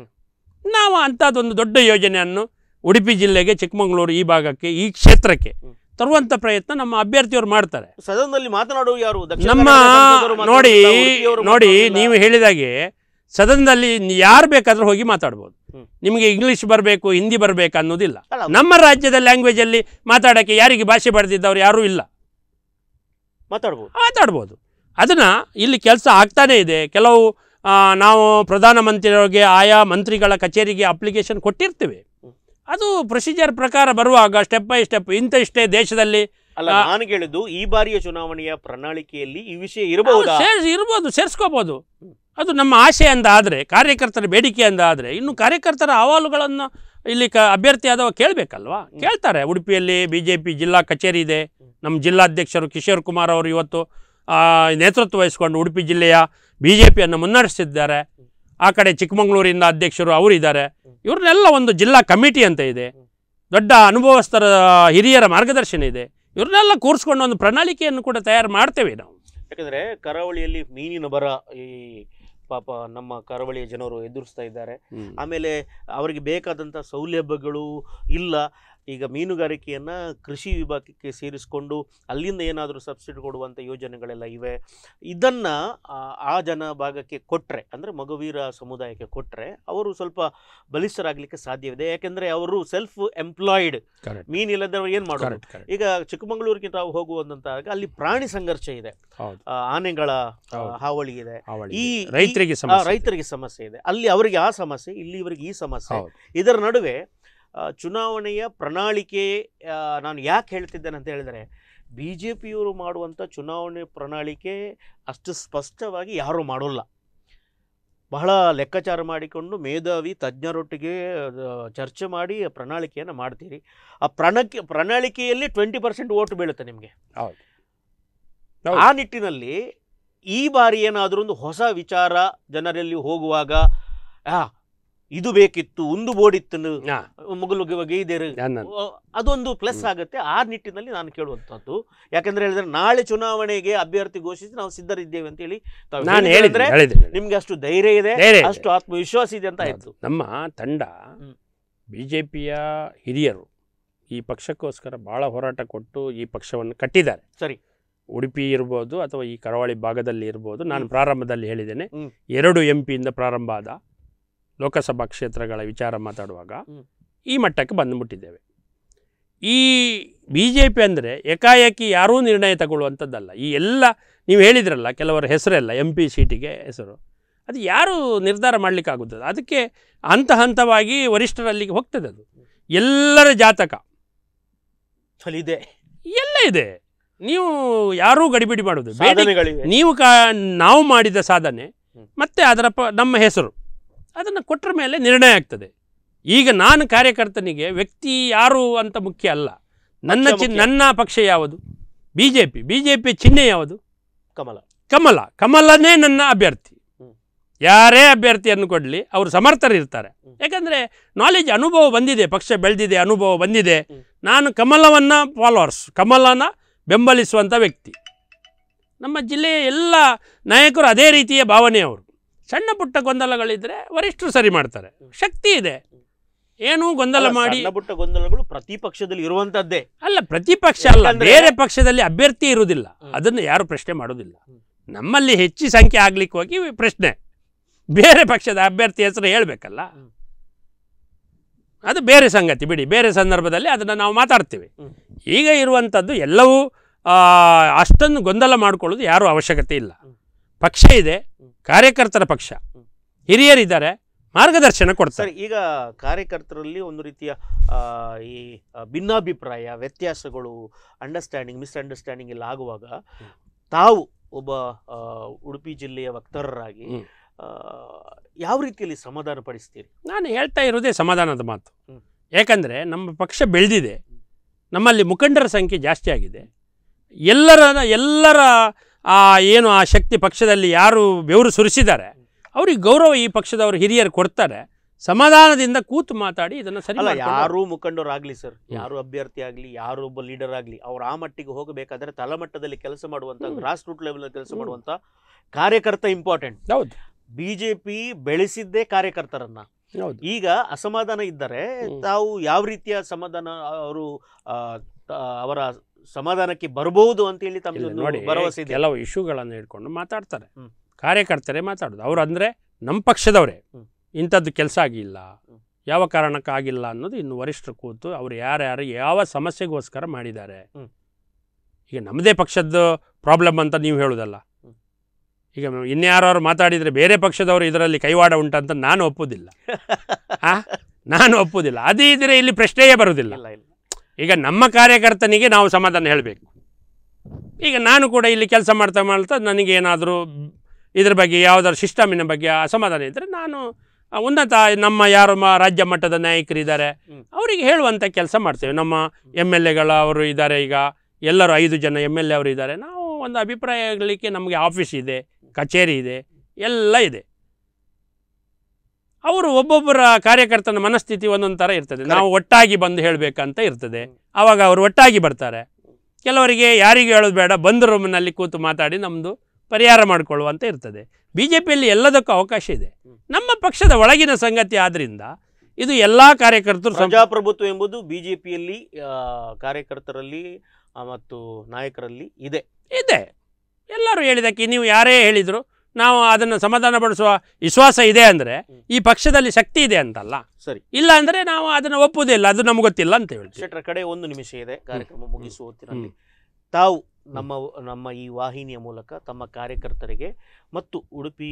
ನಾವು ಅಂಥದ್ದೊಂದು ದೊಡ್ಡ ಯೋಜನೆಯನ್ನು ಉಡುಪಿ ಜಿಲ್ಲೆಗೆ ಚಿಕ್ಕಮಗಳೂರು ಈ ಭಾಗಕ್ಕೆ ಈ ಕ್ಷೇತ್ರಕ್ಕೆ ತರುವಂಥ ಪ್ರಯತ್ನ ನಮ್ಮ ಅಭ್ಯರ್ಥಿಯವರು ಮಾಡ್ತಾರೆ ಸದನದಲ್ಲಿ ಮಾತನಾಡುವ ಯಾರು ನಮ್ಮ ನೋಡಿ ನೋಡಿ ನೀವು ಹೇಳಿದಾಗೆ ಸದನದಲ್ಲಿ ಯಾರು ಬೇಕಾದರೂ ಹೋಗಿ ಮಾತಾಡ್ಬೋದು ನಿಮಗೆ ಇಂಗ್ಲೀಷ್ ಬರಬೇಕು ಹಿಂದಿ ಬರಬೇಕು ಅನ್ನೋದಿಲ್ಲ ನಮ್ಮ ರಾಜ್ಯದ ಲ್ಯಾಂಗ್ವೇಜಲ್ಲಿ ಮಾತಾಡೋಕ್ಕೆ ಯಾರಿಗೆ ಭಾಷೆ ಬರೆದಿದ್ದವ್ರು ಯಾರೂ ಇಲ್ಲ ಮಾತಾಡ್ಬೋದು ಮಾತಾಡ್ಬೋದು ಅದನ್ನು ಇಲ್ಲಿ ಕೆಲಸ ಆಗ್ತಾನೇ ಇದೆ ಕೆಲವು ನಾವು ಪ್ರಧಾನಮಂತ್ರಿಯವರಿಗೆ ಆಯಾ ಮಂತ್ರಿಗಳ ಕಚೇರಿಗೆ ಅಪ್ಲಿಕೇಶನ್ ಕೊಟ್ಟಿರ್ತೀವಿ ಅದು ಪ್ರೊಸೀಜರ್ ಪ್ರಕಾರ ಬರುವಾಗ ಸ್ಟೆಪ್ ಬೈ ಸ್ಟೆಪ್ ಇಂತಿಷ್ಟೇ ದೇಶದಲ್ಲಿ ಅಲ್ಲ ನಾನು ಕೇಳಿದ್ದು ಈ ಬಾರಿಯ ಚುನಾವಣೆಯ ಪ್ರಣಾಳಿಕೆಯಲ್ಲಿ ಈ ವಿಷಯ ಇರಬಹುದು ಇರ್ಬೋದು ಸೇರಿಸ್ಕೋಬಹುದು ಅದು ನಮ್ಮ ಆಶೆ ಅಂತ ಆದರೆ ಕಾರ್ಯಕರ್ತರ ಬೇಡಿಕೆ ಅಂತ ಆದರೆ ಇನ್ನು ಕಾರ್ಯಕರ್ತರ ಅಹವಾಲುಗಳನ್ನು ಇಲ್ಲಿ ಕ ಅಭ್ಯರ್ಥಿ ಆದವ ಕೇಳಬೇಕಲ್ವಾ ಕೇಳ್ತಾರೆ ಉಡುಪಿಯಲ್ಲಿ ಬಿ ಜೆ ಪಿ ಜಿಲ್ಲಾ ಕಚೇರಿ ಇದೆ ನಮ್ಮ ಜಿಲ್ಲಾಧ್ಯಕ್ಷರು ಕಿಶೋರ್ ಕುಮಾರ್ ಅವರು ಇವತ್ತು ನೇತೃತ್ವ ವಹಿಸ್ಕೊಂಡು ಉಡುಪಿ ಜಿಲ್ಲೆಯ ಬಿ ಜೆ ಪಿಯನ್ನು ಮುನ್ನಡೆಸ್ತಿದ್ದಾರೆ ಆ ಕಡೆ ಚಿಕ್ಕಮಗಳೂರಿಂದ ಅಧ್ಯಕ್ಷರು ಅವರಿದ್ದಾರೆ ಇವ್ರನ್ನೆಲ್ಲ ಒಂದು ಜಿಲ್ಲಾ ಕಮಿಟಿ ಅಂತ ಇದೆ ದೊಡ್ಡ ಅನುಭವಸ್ಥರ ಹಿರಿಯರ ಮಾರ್ಗದರ್ಶನ ಇದೆ ಇವ್ರನ್ನೆಲ್ಲ ಕೂರಿಸ್ಕೊಂಡು ಒಂದು ಪ್ರಣಾಳಿಕೆಯನ್ನು ಕೂಡ ತಯಾರು ಮಾಡ್ತೇವೆ ನಾವು ಯಾಕಂದರೆ ಕರಾವಳಿಯಲ್ಲಿ ಮೀನಿನ ಬರ ಈ ಪಾಪ ನಮ್ಮ ಕರಾವಳಿಯ ಜನರು ಎದುರಿಸ್ತಾ ಇದ್ದಾರೆ ಆಮೇಲೆ ಅವರಿಗೆ ಬೇಕಾದಂಥ ಸೌಲಭ್ಯಗಳು ಇಲ್ಲ ಈಗ ಮೀನುಗಾರಿಕೆಯನ್ನು ಕೃಷಿ ವಿಭಾಗಕ್ಕೆ ಸೇರಿಸಿಕೊಂಡು ಅಲ್ಲಿಂದ ಏನಾದರೂ ಸಬ್ಸಿಡಿ ಕೊಡುವಂಥ ಯೋಜನೆಗಳೆಲ್ಲ ಇವೆ ಇದನ್ನು ಆ ಜನ ಭಾಗಕ್ಕೆ ಕೊಟ್ಟರೆ ಅಂದರೆ ಮಗುವೀರ ಸಮುದಾಯಕ್ಕೆ ಕೊಟ್ಟರೆ ಅವರು ಸ್ವಲ್ಪ ಬಲಿಷ್ಠರಾಗಲಿಕ್ಕೆ ಸಾಧ್ಯವಿದೆ ಯಾಕೆಂದರೆ ಅವರು ಸೆಲ್ಫ್ ಎಂಪ್ಲಾಯ್ಡ್ ಇಲ್ಲದವರು ಏನು ಮಾಡೋದು ಈಗ ಚಿಕ್ಕಮಗಳೂರಿಗೆ ತಾವು ಹೋಗುವಂತಾಗ ಅಲ್ಲಿ ಪ್ರಾಣಿ ಸಂಘರ್ಷ ಇದೆ ಆನೆಗಳ ಹಾವಳಿ ಇದೆ ಈ ರೈತರಿಗೆ ರೈತರಿಗೆ ಸಮಸ್ಯೆ ಇದೆ ಅಲ್ಲಿ ಅವರಿಗೆ ಆ ಸಮಸ್ಯೆ ಇಲ್ಲಿ ಇವರಿಗೆ ಈ ಸಮಸ್ಯೆ ಇದರ ನಡುವೆ ಚುನಾವಣೆಯ ಪ್ರಣಾಳಿಕೆ ನಾನು ಯಾಕೆ ಹೇಳ್ತಿದ್ದೇನೆ ಅಂತ ಹೇಳಿದರೆ ಬಿ ಜೆ ಪಿಯವರು ಮಾಡುವಂಥ ಚುನಾವಣೆ ಪ್ರಣಾಳಿಕೆ ಅಷ್ಟು ಸ್ಪಷ್ಟವಾಗಿ ಯಾರೂ ಮಾಡೋಲ್ಲ ಬಹಳ ಲೆಕ್ಕಾಚಾರ ಮಾಡಿಕೊಂಡು ಮೇಧಾವಿ ತಜ್ಞರೊಟ್ಟಿಗೆ ಚರ್ಚೆ ಮಾಡಿ ಪ್ರಣಾಳಿಕೆಯನ್ನು ಮಾಡ್ತೀರಿ ಆ ಪ್ರಣಕ್ಕೆ ಪ್ರಣಾಳಿಕೆಯಲ್ಲಿ ಟ್ವೆಂಟಿ ಪರ್ಸೆಂಟ್ ಓಟ್ ಬೀಳುತ್ತೆ ನಿಮಗೆ ಆ ನಿಟ್ಟಿನಲ್ಲಿ ಈ ಬಾರಿ ಏನಾದರೂ ಒಂದು ಹೊಸ ವಿಚಾರ ಜನರಲ್ಲಿ ಹೋಗುವಾಗ ಇದು ಬೇಕಿತ್ತು ಒಂದು ಬೋಡಿತ್ತು ಮುಗಿಲುಗೆ ಒಗೆಯಿದೇರು ಅದೊಂದು ಪ್ಲಸ್ ಆಗುತ್ತೆ ಆ ನಿಟ್ಟಿನಲ್ಲಿ ನಾನು ಕೇಳುವಂತದ್ದು ಯಾಕಂದ್ರೆ ಹೇಳಿದ್ರೆ ನಾಳೆ ಚುನಾವಣೆಗೆ ಅಭ್ಯರ್ಥಿ ಘೋಷಿಸಿ ನಾವು ಸಿದ್ಧರಿದ್ದೇವೆ ಅಂತ ಹೇಳಿ ನಿಮ್ಗೆ ಅಷ್ಟು ಧೈರ್ಯ ಇದೆ ಅಷ್ಟು ಆತ್ಮವಿಶ್ವಾಸ ಇದೆ ಅಂತ ಆಯ್ತು ನಮ್ಮ ತಂಡ ಬಿಜೆಪಿಯ ಹಿರಿಯರು ಈ ಪಕ್ಷಕ್ಕೋಸ್ಕರ ಬಹಳ ಹೋರಾಟ ಕೊಟ್ಟು ಈ ಪಕ್ಷವನ್ನು ಕಟ್ಟಿದ್ದಾರೆ ಸರಿ ಉಡುಪಿ ಇರ್ಬೋದು ಅಥವಾ ಈ ಕರಾವಳಿ ಭಾಗದಲ್ಲಿ ಇರ್ಬೋದು ನಾನು ಪ್ರಾರಂಭದಲ್ಲಿ ಹೇಳಿದ್ದೇನೆ ಎರಡು ಎಂ ಪಿಯಿಂದ ಪ್ರಾರಂಭ ಆದ ಲೋಕಸಭಾ ಕ್ಷೇತ್ರಗಳ ವಿಚಾರ ಮಾತಾಡುವಾಗ ಈ ಮಟ್ಟಕ್ಕೆ ಬಂದುಬಿಟ್ಟಿದ್ದೇವೆ ಈ ಬಿ ಜೆ ಪಿ ಅಂದರೆ ಏಕಾಏಕಿ ಯಾರೂ ನಿರ್ಣಯ ತಗೊಳ್ಳುವಂಥದ್ದಲ್ಲ ಈ ಎಲ್ಲ ನೀವು ಹೇಳಿದ್ರಲ್ಲ ಕೆಲವರ ಹೆಸರೆಲ್ಲ ಎಂ ಪಿ ಸೀಟಿಗೆ ಹೆಸರು ಅದು ಯಾರು ನಿರ್ಧಾರ ಮಾಡಲಿಕ್ಕಾಗುತ್ತದೆ ಅದಕ್ಕೆ ಹಂತ ಹಂತವಾಗಿ ವರಿಷ್ಠರಲ್ಲಿಗೆ ಹೋಗ್ತದೆ ಅದು ಎಲ್ಲರ ಜಾತಕ ಚಲಿದೆ ಎಲ್ಲ ಇದೆ ನೀವು ಯಾರೂ ಗಡಿಬಿಡಿ ಮಾಡೋದು ನೀವು ಕಾ ನಾವು ಮಾಡಿದ ಸಾಧನೆ ಮತ್ತೆ ಅದರ ಪ ನಮ್ಮ ಹೆಸರು ಅದನ್ನು ಕೊಟ್ಟರ ಮೇಲೆ ನಿರ್ಣಯ ಆಗ್ತದೆ ಈಗ ನಾನು ಕಾರ್ಯಕರ್ತನಿಗೆ ವ್ಯಕ್ತಿ ಯಾರು ಅಂತ ಮುಖ್ಯ ಅಲ್ಲ ನನ್ನ ಚಿ ನನ್ನ ಪಕ್ಷ ಯಾವುದು B J P B J P ಚಿಹ್ನೆ ಯಾವುದು ಕಮಲ ಕಮಲ ಕಮಲನೇ ನನ್ನ ಅಭ್ಯರ್ಥಿ ಯಾರೇ ಅಭ್ಯರ್ಥಿಯನ್ನು ಕೊಡಲಿ ಅವರು ಸಮರ್ಥರಿರ್ತಾರೆ ಯಾಕಂದರೆ ನಾಲೆಜ್ ಅನುಭವ ಬಂದಿದೆ ಪಕ್ಷ ಬೆಳೆದಿದೆ ಅನುಭವ ಬಂದಿದೆ ನಾನು ಕಮಲವನ್ನು ಫಾಲೋವರ್ಸ್ ಕಮಲನ ಬೆಂಬಲಿಸುವಂಥ ವ್ಯಕ್ತಿ ನಮ್ಮ ಜಿಲ್ಲೆಯ ಎಲ್ಲ ನಾಯಕರು ಅದೇ ರೀತಿಯ ಭಾವನೆಯವರು ಸಣ್ಣ ಪುಟ್ಟ ಗೊಂದಲಗಳಿದ್ರೆ ವರಿಷ್ಠರು ಸರಿ ಮಾಡ್ತಾರೆ ಶಕ್ತಿ ಇದೆ ಏನು ಗೊಂದಲ ಮಾಡಿ ಪುಟ್ಟ ಗೊಂದಲಗಳು ಪ್ರತಿಪಕ್ಷದಲ್ಲಿ ಇರುವಂತದ್ದೇ ಅಲ್ಲ ಪ್ರತಿಪಕ್ಷ ಅಲ್ಲ ಬೇರೆ ಪಕ್ಷದಲ್ಲಿ ಅಭ್ಯರ್ಥಿ ಇರುವುದಿಲ್ಲ ಅದನ್ನು ಯಾರು ಪ್ರಶ್ನೆ ಮಾಡೋದಿಲ್ಲ ನಮ್ಮಲ್ಲಿ ಹೆಚ್ಚು ಸಂಖ್ಯೆ ಆಗ್ಲಿಕ್ಕೆ ಹೋಗಿ ಪ್ರಶ್ನೆ ಬೇರೆ ಪಕ್ಷದ ಅಭ್ಯರ್ಥಿ ಹೆಸರು ಹೇಳಬೇಕಲ್ಲ ಅದು ಬೇರೆ ಸಂಗತಿ ಬಿಡಿ ಬೇರೆ ಸಂದರ್ಭದಲ್ಲಿ ಅದನ್ನು ನಾವು ಮಾತಾಡ್ತೀವಿ ಈಗ ಇರುವಂಥದ್ದು ಎಲ್ಲವೂ ಅಷ್ಟೊಂದು ಗೊಂದಲ ಮಾಡಿಕೊಳ್ಳೋದು ಯಾರು ಅವಶ್ಯಕತೆ ಇಲ್ಲ ಪಕ್ಷ ಇದೆ ಕಾರ್ಯಕರ್ತರ ಪಕ್ಷ ಹಿರಿಯರಿದ್ದಾರೆ ಮಾರ್ಗದರ್ಶನ ಕೊಡ್ತಾರೆ ಈಗ ಕಾರ್ಯಕರ್ತರಲ್ಲಿ ಒಂದು ರೀತಿಯ ಈ ಭಿನ್ನಾಭಿಪ್ರಾಯ ವ್ಯತ್ಯಾಸಗಳು ಅಂಡರ್ಸ್ಟ್ಯಾಂಡಿಂಗ್ ಮಿಸ್ಅಂಡರ್ಸ್ಟ್ಯಾಂಡಿಂಗ್ ಇಲ್ಲಿ ಆಗುವಾಗ ತಾವು ಒಬ್ಬ ಉಡುಪಿ ಜಿಲ್ಲೆಯ ವಕ್ತಾರರಾಗಿ ಯಾವ ರೀತಿಯಲ್ಲಿ ಸಮಾಧಾನ ಪಡಿಸ್ತೀರಿ ನಾನು ಹೇಳ್ತಾ ಇರೋದೇ ಸಮಾಧಾನದ ಮಾತು ಯಾಕಂದರೆ ನಮ್ಮ ಪಕ್ಷ ಬೆಳೆದಿದೆ ನಮ್ಮಲ್ಲಿ ಮುಖಂಡರ ಸಂಖ್ಯೆ ಜಾಸ್ತಿ ಆಗಿದೆ ಎಲ್ಲರ ಎಲ್ಲರ ಆ ಏನು ಆ ಶಕ್ತಿ ಪಕ್ಷದಲ್ಲಿ ಯಾರು ಬೆವರು ಸುರಿಸಿದ್ದಾರೆ ಅವ್ರಿಗೆ ಗೌರವ ಈ ಪಕ್ಷದವರು ಹಿರಿಯರು ಕೊಡ್ತಾರೆ ಸಮಾಧಾನದಿಂದ ಕೂತು ಮಾತಾಡಿ ಇದನ್ನು ಸರಿ ಯಾರು ಮುಖಂಡರಾಗಲಿ ಸರ್ ಯಾರು ಅಭ್ಯರ್ಥಿ ಆಗಲಿ ಯಾರು ಒಬ್ಬ ಲೀಡರ್ ಆಗಲಿ ಅವರು ಆ ಮಟ್ಟಿಗೆ ಹೋಗಬೇಕಾದ್ರೆ ತಳಮಟ್ಟದಲ್ಲಿ ಕೆಲಸ ಮಾಡುವಂಥ ಗ್ರಾಸ್ ರೂಟ್ ಲೆವೆಲಲ್ಲಿ ಕೆಲಸ ಮಾಡುವಂಥ ಕಾರ್ಯಕರ್ತ ಇಂಪಾರ್ಟೆಂಟ್ ಹೌದು ಬಿ ಜೆ ಪಿ ಬೆಳೆಸಿದ್ದೇ ಕಾರ್ಯಕರ್ತರನ್ನ ಈಗ ಅಸಮಾಧಾನ ಇದ್ದರೆ ತಾವು ಯಾವ ರೀತಿಯ ಸಮಾಧಾನ ಅವರು ಅವರ ಸಮಾಧಾನಕ್ಕೆ ಬರಬಹುದು ಹೇಳಿ ತಮ್ಮದು ನೋಡಿ ಭರವಸೆ ಇದೆ ಕೆಲವು ಇಶ್ಯೂಗಳನ್ನು ಹಿಡ್ಕೊಂಡು ಮಾತಾಡ್ತಾರೆ ಕಾರ್ಯಕರ್ತರೇ ಮಾತಾಡೋದು ಅವ್ರು ಅಂದರೆ ನಮ್ಮ ಪಕ್ಷದವರೇ ಇಂಥದ್ದು ಕೆಲಸ ಆಗಿಲ್ಲ ಯಾವ ಕಾರಣಕ್ಕಾಗಿಲ್ಲ ಅನ್ನೋದು ಇನ್ನು ವರಿಷ್ಠರು ಕೂತು ಅವ್ರು ಯಾರ್ಯಾರು ಯಾವ ಸಮಸ್ಯೆಗೋಸ್ಕರ ಮಾಡಿದ್ದಾರೆ ಈಗ ನಮ್ಮದೇ ಪಕ್ಷದ್ದು ಪ್ರಾಬ್ಲಮ್ ಅಂತ ನೀವು ಹೇಳೋದಲ್ಲ ಈಗ ಇನ್ಯಾರು ಮಾತಾಡಿದರೆ ಬೇರೆ ಪಕ್ಷದವರು ಇದರಲ್ಲಿ ಕೈವಾಡ ಉಂಟಂತ ನಾನು ಒಪ್ಪೋದಿಲ್ಲ [laughs] ನಾನು ಒಪ್ಪೋದಿಲ್ಲ ಅದೇ ಇದ್ರೆ ಇಲ್ಲಿ ಪ್ರಶ್ನೆಯೇ ಬರುವುದಿಲ್ಲ ಈಗ ನಮ್ಮ ಕಾರ್ಯಕರ್ತನಿಗೆ ನಾವು ಸಮಾಧಾನ ಹೇಳಬೇಕು ಈಗ ನಾನು ಕೂಡ ಇಲ್ಲಿ ಕೆಲಸ ಮಾಡ್ತಾ ಮಾಡ್ತಾ ನನಗೇನಾದರೂ ಇದ್ರ ಬಗ್ಗೆ ಯಾವುದಾದ್ರು ಸಿಸ್ಟಮಿನ ಬಗ್ಗೆ ಅಸಮಾಧಾನ ಇದ್ದರೆ ನಾನು ಉನ್ನತ ನಮ್ಮ ಯಾರು ರಾಜ್ಯ ಮಟ್ಟದ ನಾಯಕರು ಇದ್ದಾರೆ ಅವರಿಗೆ ಹೇಳುವಂಥ ಕೆಲಸ ಮಾಡ್ತೇವೆ ನಮ್ಮ ಎಮ್ ಎಲ್ ಎಗಳು ಅವರು ಇದ್ದಾರೆ ಈಗ ಎಲ್ಲರೂ ಐದು ಜನ ಎಮ್ ಎಲ್ ಎ ಅವರು ಇದ್ದಾರೆ ನಾವು ಒಂದು ಅಭಿಪ್ರಾಯ ನಮಗೆ ಆಫೀಸ್ ಇದೆ ಕಚೇರಿ ಇದೆ ಎಲ್ಲ ಇದೆ ಅವರು ಒಬ್ಬೊಬ್ಬರ ಕಾರ್ಯಕರ್ತನ ಮನಸ್ಥಿತಿ ಒಂದೊಂದು ಥರ ಇರ್ತದೆ ನಾವು ಒಟ್ಟಾಗಿ ಬಂದು ಹೇಳಬೇಕಂತ ಇರ್ತದೆ ಆವಾಗ ಅವರು ಒಟ್ಟಾಗಿ ಬರ್ತಾರೆ ಕೆಲವರಿಗೆ ಯಾರಿಗೂ ಹೇಳೋದು ಬೇಡ ಬಂದ ರೂಮ್ನಲ್ಲಿ ಕೂತು ಮಾತಾಡಿ ನಮ್ಮದು ಪರಿಹಾರ ಮಾಡಿಕೊಳ್ಳುವಂತ ಇರ್ತದೆ ಬಿ ಜೆ ಪಿಯಲ್ಲಿ ಎಲ್ಲದಕ್ಕೂ ಅವಕಾಶ ಇದೆ ನಮ್ಮ ಪಕ್ಷದ ಒಳಗಿನ ಸಂಗತಿ ಆದ್ದರಿಂದ ಇದು ಎಲ್ಲ ಕಾರ್ಯಕರ್ತರು ಪ್ರಜಾಪ್ರಭುತ್ವ ಎಂಬುದು ಪಿಯಲ್ಲಿ ಕಾರ್ಯಕರ್ತರಲ್ಲಿ ಮತ್ತು ನಾಯಕರಲ್ಲಿ ಇದೆ ಇದೆ ಎಲ್ಲರೂ ಹೇಳಿದಕ್ಕೆ ನೀವು ಯಾರೇ ಹೇಳಿದರು ನಾವು ಅದನ್ನು ಸಮಾಧಾನ ಪಡಿಸುವ ವಿಶ್ವಾಸ ಇದೆ ಅಂದರೆ ಈ ಪಕ್ಷದಲ್ಲಿ ಶಕ್ತಿ ಇದೆ ಅಂತಲ್ಲ ಸರಿ ಇಲ್ಲ ಅಂದರೆ ನಾವು ಅದನ್ನು ಒಪ್ಪುವುದಿಲ್ಲ ಅದು ನಮ್ಗೆ ಗೊತ್ತಿಲ್ಲ ಅಂತ ಹೇಳಿ ಶೆಟ್ರ ಕಡೆ ಒಂದು ನಿಮಿಷ ಇದೆ ಕಾರ್ಯಕ್ರಮ ಮುಗಿಸುವ ತಾವು ನಮ್ಮ ನಮ್ಮ ಈ ವಾಹಿನಿಯ ಮೂಲಕ ತಮ್ಮ ಕಾರ್ಯಕರ್ತರಿಗೆ ಮತ್ತು ಉಡುಪಿ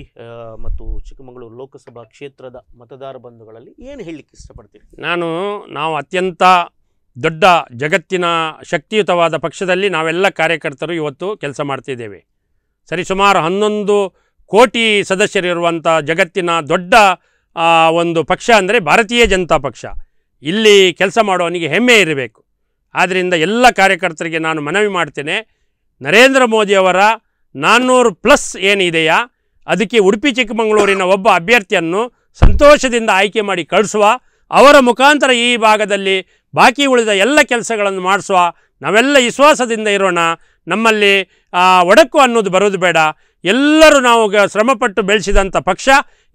ಮತ್ತು ಚಿಕ್ಕಮಗಳೂರು ಲೋಕಸಭಾ ಕ್ಷೇತ್ರದ ಮತದಾರ ಬಂಧುಗಳಲ್ಲಿ ಏನು ಹೇಳಲಿಕ್ಕೆ ಇಷ್ಟಪಡ್ತೀರಿ ನಾನು ನಾವು ಅತ್ಯಂತ ದೊಡ್ಡ ಜಗತ್ತಿನ ಶಕ್ತಿಯುತವಾದ ಪಕ್ಷದಲ್ಲಿ ನಾವೆಲ್ಲ ಕಾರ್ಯಕರ್ತರು ಇವತ್ತು ಕೆಲಸ ಮಾಡ್ತಿದ್ದೇವೆ ಸುಮಾರು ಹನ್ನೊಂದು ಕೋಟಿ ಸದಸ್ಯರಿರುವಂಥ ಜಗತ್ತಿನ ದೊಡ್ಡ ಒಂದು ಪಕ್ಷ ಅಂದರೆ ಭಾರತೀಯ ಜನತಾ ಪಕ್ಷ ಇಲ್ಲಿ ಕೆಲಸ ಮಾಡೋವನಿಗೆ ಹೆಮ್ಮೆ ಇರಬೇಕು ಆದ್ದರಿಂದ ಎಲ್ಲ ಕಾರ್ಯಕರ್ತರಿಗೆ ನಾನು ಮನವಿ ಮಾಡ್ತೇನೆ ನರೇಂದ್ರ ಮೋದಿಯವರ ನಾನ್ನೂರು ಪ್ಲಸ್ ಏನಿದೆಯಾ ಅದಕ್ಕೆ ಉಡುಪಿ ಚಿಕ್ಕಮಗಳೂರಿನ ಒಬ್ಬ ಅಭ್ಯರ್ಥಿಯನ್ನು ಸಂತೋಷದಿಂದ ಆಯ್ಕೆ ಮಾಡಿ ಕಳಿಸುವ ಅವರ ಮುಖಾಂತರ ಈ ಭಾಗದಲ್ಲಿ ಬಾಕಿ ಉಳಿದ ಎಲ್ಲ ಕೆಲಸಗಳನ್ನು ಮಾಡಿಸುವ ನಾವೆಲ್ಲ ವಿಶ್ವಾಸದಿಂದ ಇರೋಣ ನಮ್ಮಲ್ಲಿ ಒಡಕು ಅನ್ನೋದು ಬರೋದು ಬೇಡ ಎಲ್ಲರೂ ನಾವು ಶ್ರಮಪಟ್ಟು ಬೆಳೆಸಿದಂಥ ಪಕ್ಷ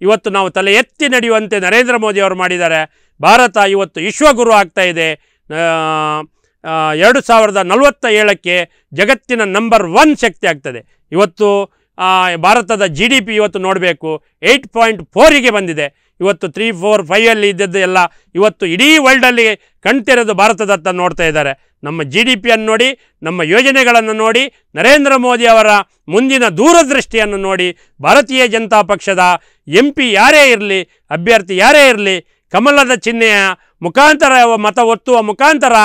ಇವತ್ತು ನಾವು ತಲೆ ಎತ್ತಿ ನಡೆಯುವಂತೆ ನರೇಂದ್ರ ಮೋದಿ ಅವರು ಮಾಡಿದ್ದಾರೆ ಭಾರತ ಇವತ್ತು ವಿಶ್ವಗುರು ಆಗ್ತಾ ಇದೆ ಎರಡು ಸಾವಿರದ ನಲವತ್ತ ಏಳಕ್ಕೆ ಜಗತ್ತಿನ ನಂಬರ್ ಒನ್ ಶಕ್ತಿ ಆಗ್ತದೆ ಇವತ್ತು ಭಾರತದ ಜಿ ಡಿ ಪಿ ಇವತ್ತು ನೋಡಬೇಕು ಏಯ್ಟ್ ಪಾಯಿಂಟ್ ಫೋರಿಗೆ ಬಂದಿದೆ ಇವತ್ತು ತ್ರೀ ಫೋರ್ ಫೈವಲ್ಲಿ ಇದ್ದದ್ದು ಎಲ್ಲ ಇವತ್ತು ಇಡೀ ವರ್ಲ್ಡಲ್ಲಿ ಕಣ್ತೆರೆದು ಭಾರತದತ್ತ ನೋಡ್ತಾ ಇದ್ದಾರೆ ನಮ್ಮ ಜಿ ಡಿ ಪಿಯನ್ನು ನೋಡಿ ನಮ್ಮ ಯೋಜನೆಗಳನ್ನು ನೋಡಿ ನರೇಂದ್ರ ಮೋದಿ ಅವರ ಮುಂದಿನ ದೂರದೃಷ್ಟಿಯನ್ನು ನೋಡಿ ಭಾರತೀಯ ಜನತಾ ಪಕ್ಷದ ಎಂ ಪಿ ಯಾರೇ ಇರಲಿ ಅಭ್ಯರ್ಥಿ ಯಾರೇ ಇರಲಿ ಕಮಲದ ಚಿಹ್ನೆಯ ಮುಖಾಂತರ ಮತ ಒತ್ತುವ ಮುಖಾಂತರ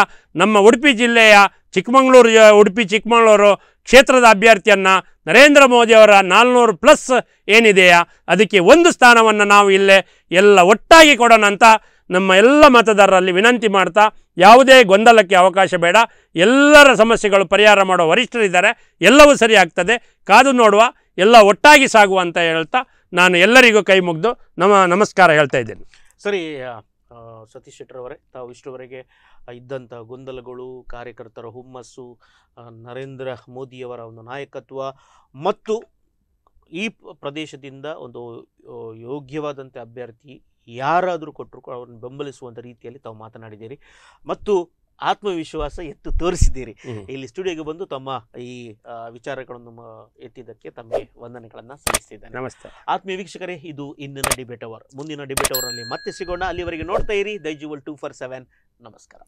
ನಮ್ಮ ಉಡುಪಿ ಜಿಲ್ಲೆಯ ಚಿಕ್ಕಮಗಳೂರು ಉಡುಪಿ ಚಿಕ್ಕಮಗಳೂರು ಕ್ಷೇತ್ರದ ಅಭ್ಯರ್ಥಿಯನ್ನು ನರೇಂದ್ರ ಮೋದಿಯವರ ನಾಲ್ನೂರು ಪ್ಲಸ್ ಏನಿದೆಯಾ ಅದಕ್ಕೆ ಒಂದು ಸ್ಥಾನವನ್ನು ನಾವು ಇಲ್ಲೇ ಎಲ್ಲ ಒಟ್ಟಾಗಿ ಕೊಡೋಣ ಅಂತ ನಮ್ಮ ಎಲ್ಲ ಮತದಾರರಲ್ಲಿ ವಿನಂತಿ ಮಾಡ್ತಾ ಯಾವುದೇ ಗೊಂದಲಕ್ಕೆ ಅವಕಾಶ ಬೇಡ ಎಲ್ಲರ ಸಮಸ್ಯೆಗಳು ಪರಿಹಾರ ಮಾಡೋ ವರಿಷ್ಠರಿದ್ದಾರೆ ಎಲ್ಲವೂ ಆಗ್ತದೆ ಕಾದು ನೋಡುವ ಎಲ್ಲ ಒಟ್ಟಾಗಿ ಸಾಗುವ ಅಂತ ಹೇಳ್ತಾ ನಾನು ಎಲ್ಲರಿಗೂ ಕೈ ಮುಗಿದು ನಮ್ಮ ನಮಸ್ಕಾರ ಹೇಳ್ತಾ ಇದ್ದೇನೆ ಸರಿ ಸತೀಶ್ ಶೆಟ್ಟರವರೇ ತಾವು ಇಷ್ಟುವರೆಗೆ ಇದ್ದಂಥ ಗೊಂದಲಗಳು ಕಾರ್ಯಕರ್ತರ ಹುಮ್ಮಸ್ಸು ನರೇಂದ್ರ ಮೋದಿಯವರ ಒಂದು ನಾಯಕತ್ವ ಮತ್ತು ಈ ಪ್ರದೇಶದಿಂದ ಒಂದು ಯೋಗ್ಯವಾದಂಥ ಅಭ್ಯರ್ಥಿ ಯಾರಾದರೂ ಕೊಟ್ಟರು ಅವ್ರನ್ನ ಬೆಂಬಲಿಸುವಂಥ ರೀತಿಯಲ್ಲಿ ತಾವು ಮಾತನಾಡಿದ್ದೀರಿ ಮತ್ತು ಆತ್ಮವಿಶ್ವಾಸ ಎತ್ತು ತೋರಿಸಿದ್ದೀರಿ ಇಲ್ಲಿ ಸ್ಟುಡಿಯೋಗೆ ಬಂದು ತಮ್ಮ ಈ ವಿಚಾರಗಳನ್ನು ಎತ್ತಿದ್ದಕ್ಕೆ ತಮಗೆ ವಂದನೆಗಳನ್ನು ಸಲ್ಲಿಸ್ತಿದ್ದಾರೆ ನಮಸ್ತೆ ಆತ್ಮೀಯ ವೀಕ್ಷಕರೇ ಇದು ಇಂದಿನ ಡಿಬೇಟ್ ಅವರ್ ಮುಂದಿನ ಡಿಬೇಟ್ ಅವರಲ್ಲಿ ಮತ್ತೆ ಸಿಗೋಣ ಅಲ್ಲಿವರೆಗೆ ನೋಡ್ತಾ ಇರಿ ದೈಜುವಲ್ ಟು ಫೋರ್ ಸೆವೆನ್ ನಮಸ್ಕಾರ